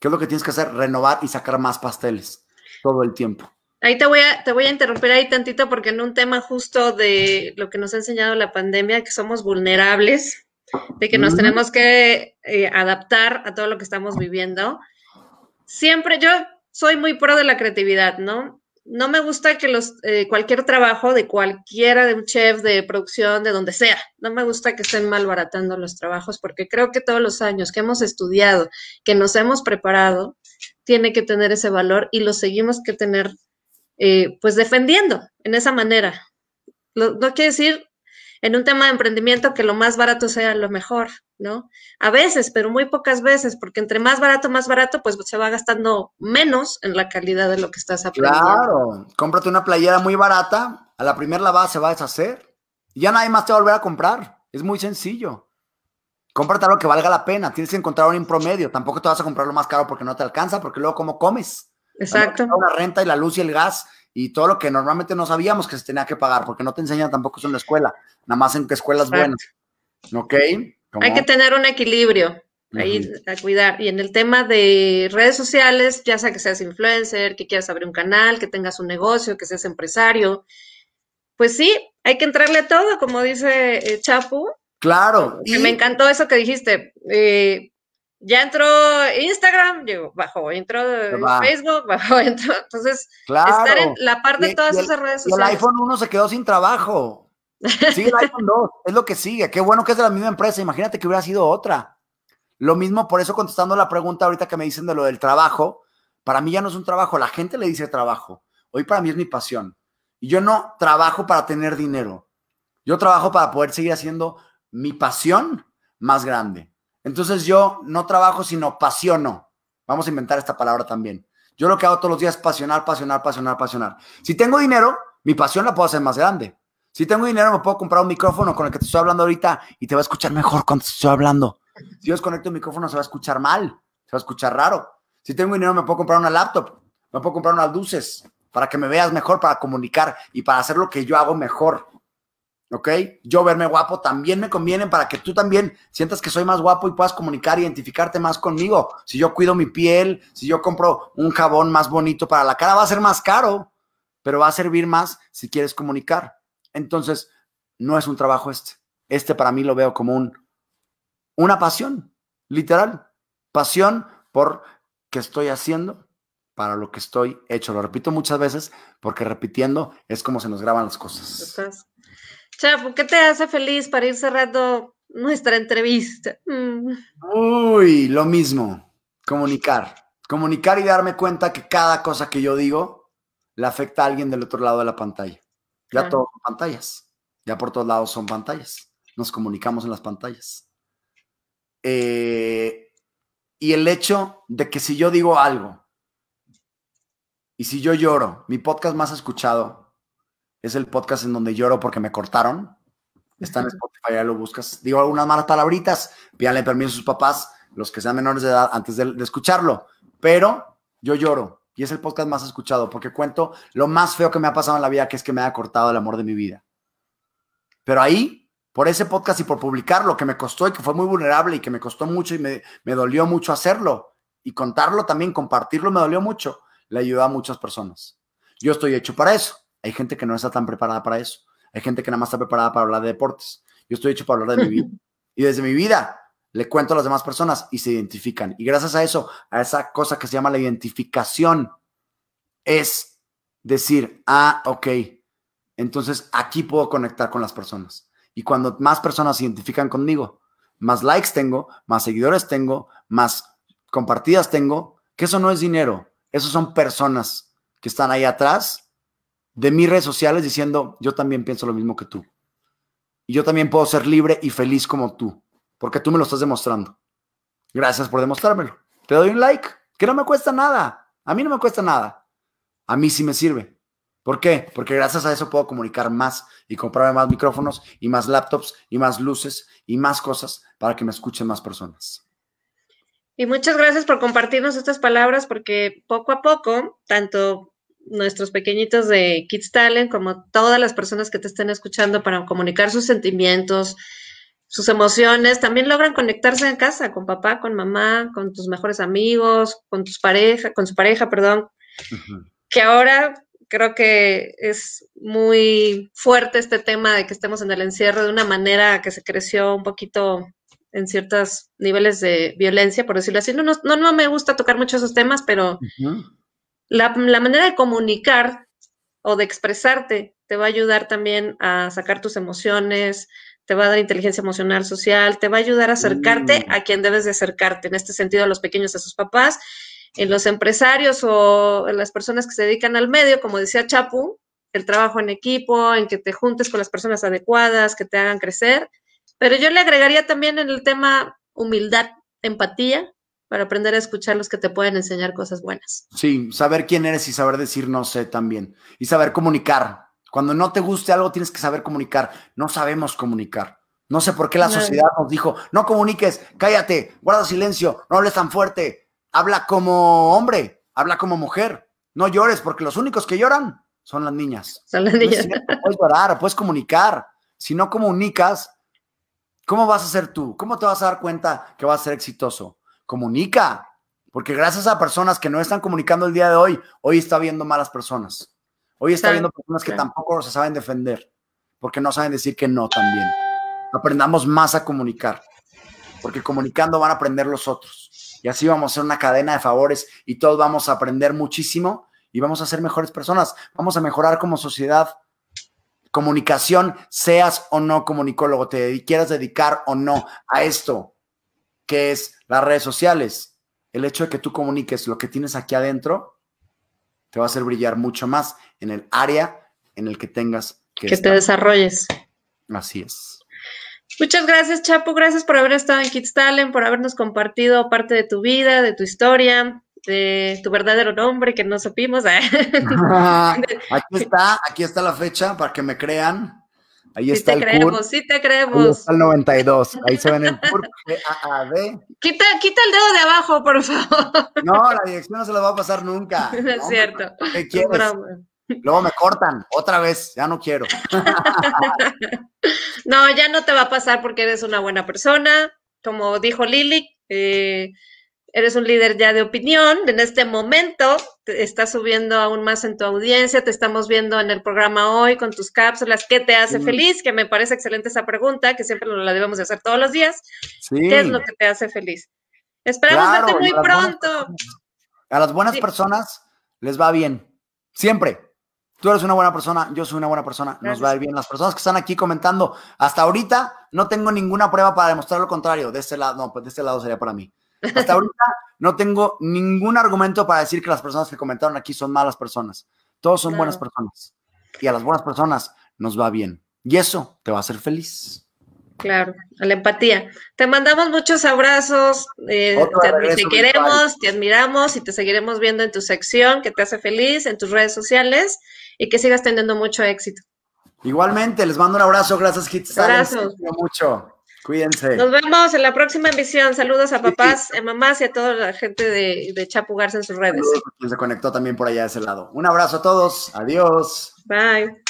¿Qué es lo que tienes que hacer? Renovar y sacar más pasteles todo el tiempo. Ahí te voy, a, te voy a interrumpir ahí tantito porque en un tema justo de lo que nos ha enseñado la pandemia, que somos vulnerables, de que nos tenemos que eh, adaptar a todo lo que estamos viviendo. Siempre yo soy muy pro de la creatividad, ¿no? no me gusta que los eh, cualquier trabajo de cualquiera de un chef de producción de donde sea no me gusta que estén malbaratando los trabajos porque creo que todos los años que hemos estudiado que nos hemos preparado tiene que tener ese valor y lo seguimos que tener eh, pues defendiendo en esa manera no quiere decir en un tema de emprendimiento que lo más barato sea lo mejor ¿no? A veces, pero muy pocas veces, porque entre más barato, más barato, pues se va gastando menos en la calidad de lo que estás aprendiendo. Claro, cómprate una playera muy barata, a la primera lavada se va a deshacer y ya nadie más te va a volver a comprar. Es muy sencillo. Cómprate algo que valga la pena, tienes que encontrar un promedio, tampoco te vas a comprar lo más caro porque no te alcanza, porque luego cómo comes. Exacto. La renta y la luz y el gas y todo lo que normalmente no sabíamos que se tenía que pagar, porque no te enseñan tampoco eso en la escuela, nada más en que escuelas buenas. ¿Ok? Hay que tener un equilibrio ahí a cuidar. Y en el tema de redes sociales, ya sea que seas influencer, que quieras abrir un canal, que tengas un negocio, que seas empresario, pues sí, hay que entrarle a todo, como dice eh, Chapu. Claro. Y... Me encantó eso que dijiste. Eh, ya entró Instagram, digo, bajo entró Facebook, (laughs) bajo entró. Entonces, estar en la parte de todas esas redes sociales. el iPhone uno se quedó sin trabajo. Sigue es lo que sigue. Qué bueno que es de la misma empresa. Imagínate que hubiera sido otra. Lo mismo, por eso contestando la pregunta ahorita que me dicen de lo del trabajo, para mí ya no es un trabajo, la gente le dice trabajo. Hoy para mí es mi pasión. Y yo no trabajo para tener dinero. Yo trabajo para poder seguir haciendo mi pasión más grande. Entonces yo no trabajo, sino pasiono. Vamos a inventar esta palabra también. Yo lo que hago todos los días es pasionar, pasionar, pasionar, pasionar. Si tengo dinero, mi pasión la puedo hacer más grande. Si tengo dinero, me puedo comprar un micrófono con el que te estoy hablando ahorita y te va a escuchar mejor cuando te estoy hablando. Si yo desconecto el micrófono, se va a escuchar mal, se va a escuchar raro. Si tengo dinero, me puedo comprar una laptop, me puedo comprar unas luces para que me veas mejor, para comunicar y para hacer lo que yo hago mejor. ¿Ok? Yo verme guapo también me conviene para que tú también sientas que soy más guapo y puedas comunicar, identificarte más conmigo. Si yo cuido mi piel, si yo compro un jabón más bonito para la cara, va a ser más caro, pero va a servir más si quieres comunicar. Entonces, no es un trabajo este. Este para mí lo veo como un, una pasión, literal. Pasión por qué estoy haciendo, para lo que estoy hecho. Lo repito muchas veces porque repitiendo es como se nos graban las cosas. Chapo, ¿qué te hace feliz para ir cerrando nuestra entrevista? Mm. Uy, lo mismo, comunicar. Comunicar y darme cuenta que cada cosa que yo digo le afecta a alguien del otro lado de la pantalla. Ya son pantallas. Ya por todos lados son pantallas. Nos comunicamos en las pantallas. Eh, y el hecho de que si yo digo algo y si yo lloro, mi podcast más escuchado es el podcast en donde lloro porque me cortaron. Está en Spotify, ya lo buscas. Digo algunas malas palabritas, pídale permiso a sus papás, los que sean menores de edad, antes de escucharlo. Pero yo lloro y es el podcast más escuchado porque cuento lo más feo que me ha pasado en la vida, que es que me ha cortado el amor de mi vida. Pero ahí, por ese podcast y por publicarlo, que me costó y que fue muy vulnerable y que me costó mucho y me, me dolió mucho hacerlo y contarlo también, compartirlo me dolió mucho, le ayudó a muchas personas. Yo estoy hecho para eso. Hay gente que no está tan preparada para eso. Hay gente que nada más está preparada para hablar de deportes. Yo estoy hecho para hablar de mi vida. (laughs) Y desde mi vida le cuento a las demás personas y se identifican. Y gracias a eso, a esa cosa que se llama la identificación, es decir, ah, ok, entonces aquí puedo conectar con las personas. Y cuando más personas se identifican conmigo, más likes tengo, más seguidores tengo, más compartidas tengo, que eso no es dinero, eso son personas que están ahí atrás de mis redes sociales diciendo, yo también pienso lo mismo que tú. Y yo también puedo ser libre y feliz como tú porque tú me lo estás demostrando. Gracias por demostrármelo. Te doy un like, que no me cuesta nada. A mí no me cuesta nada. A mí sí me sirve. ¿Por qué? Porque gracias a eso puedo comunicar más y comprarme más micrófonos y más laptops y más luces y más cosas para que me escuchen más personas. Y muchas gracias por compartirnos estas palabras porque poco a poco, tanto nuestros pequeñitos de Kids Talent como todas las personas que te estén escuchando para comunicar sus sentimientos, sus emociones, también logran conectarse en casa con papá, con mamá, con tus mejores amigos, con tus pareja, con su pareja, perdón, que ahora creo que es muy fuerte este tema de que estemos en el encierro de una manera que se creció un poquito en ciertos niveles de violencia, por decirlo así. No, no, me gusta tocar mucho esos temas, pero la, la manera de comunicar o de expresarte te va a ayudar también a sacar tus emociones, te va a dar inteligencia emocional, social, te va a ayudar a acercarte mm. a quien debes de acercarte, en este sentido a los pequeños, a sus papás, en los empresarios o en las personas que se dedican al medio, como decía Chapu, el trabajo en equipo, en que te juntes con las personas adecuadas, que te hagan crecer. Pero yo le agregaría también en el tema humildad, empatía, para aprender a escuchar los que te pueden enseñar cosas buenas. Sí, saber quién eres y saber decir no sé también. Y saber comunicar, cuando no te guste algo, tienes que saber comunicar. No sabemos comunicar. No sé por qué la sociedad nos dijo, no comuniques, cállate, guarda silencio, no hables tan fuerte, habla como hombre, habla como mujer, no llores, porque los únicos que lloran son las niñas. Son las niñas. puedes llorar, puedes comunicar. Si no comunicas, ¿cómo vas a ser tú? ¿Cómo te vas a dar cuenta que vas a ser exitoso? Comunica, porque gracias a personas que no están comunicando el día de hoy, hoy está viendo malas personas. Hoy está habiendo personas que tampoco se saben defender, porque no saben decir que no también. Aprendamos más a comunicar, porque comunicando van a aprender los otros. Y así vamos a ser una cadena de favores y todos vamos a aprender muchísimo y vamos a ser mejores personas. Vamos a mejorar como sociedad. Comunicación, seas o no comunicólogo, te quieras dedicar o no a esto, que es las redes sociales. El hecho de que tú comuniques lo que tienes aquí adentro te va a hacer brillar mucho más en el área en el que tengas que, que te desarrolles. Así es. Muchas gracias, Chapo. Gracias por haber estado en Kids Talent, por habernos compartido parte de tu vida, de tu historia, de tu verdadero nombre que no supimos. ¿eh? (laughs) (laughs) aquí está, aquí está la fecha para que me crean sí te el creemos, sí te creemos. Al 92. Ahí se ven el (laughs) a B. Quita, quita el dedo de abajo, por favor. No, la dirección no se la va a pasar nunca. (laughs) No es cierto. ¿Qué quieres? Luego me cortan, otra vez, ya no quiero. (laughs) no, ya no te va a pasar porque eres una buena persona. Como dijo Lili, eh, eres un líder ya de opinión, en este momento te estás subiendo aún más en tu audiencia, te estamos viendo en el programa hoy con tus cápsulas, ¿qué te hace feliz? Que me parece excelente esa pregunta, que siempre la debemos de hacer todos los días. ¿Qué es lo que te hace feliz? Esperamos verte muy pronto. a las buenas personas les va bien, siempre. Tú eres una buena persona, yo soy una buena persona, nos va a ir bien. Las personas que están aquí comentando, hasta ahorita no tengo ninguna prueba para demostrar lo contrario. De este lado, no, pues de este lado sería para mí. Hasta ahorita no tengo ningún argumento para decir que las personas que comentaron aquí son malas personas. Todos son buenas personas. Y a las buenas personas nos va bien. Y eso te va a hacer feliz. Claro, a la empatía. Te mandamos muchos abrazos. Eh, te, queremos, te admiramos y te seguiremos viendo en tu sección que te hace feliz, en tus redes sociales y que sigas teniendo mucho éxito. Igualmente, les mando un abrazo. Gracias, Hits. Abrazos. Mucho. Cuídense. Nos vemos en la próxima emisión. Saludos a papás, a mamás y a toda la gente de, de Chapugarse en sus redes. se conectó también por allá de ese lado. Un abrazo a todos. Adiós. Bye.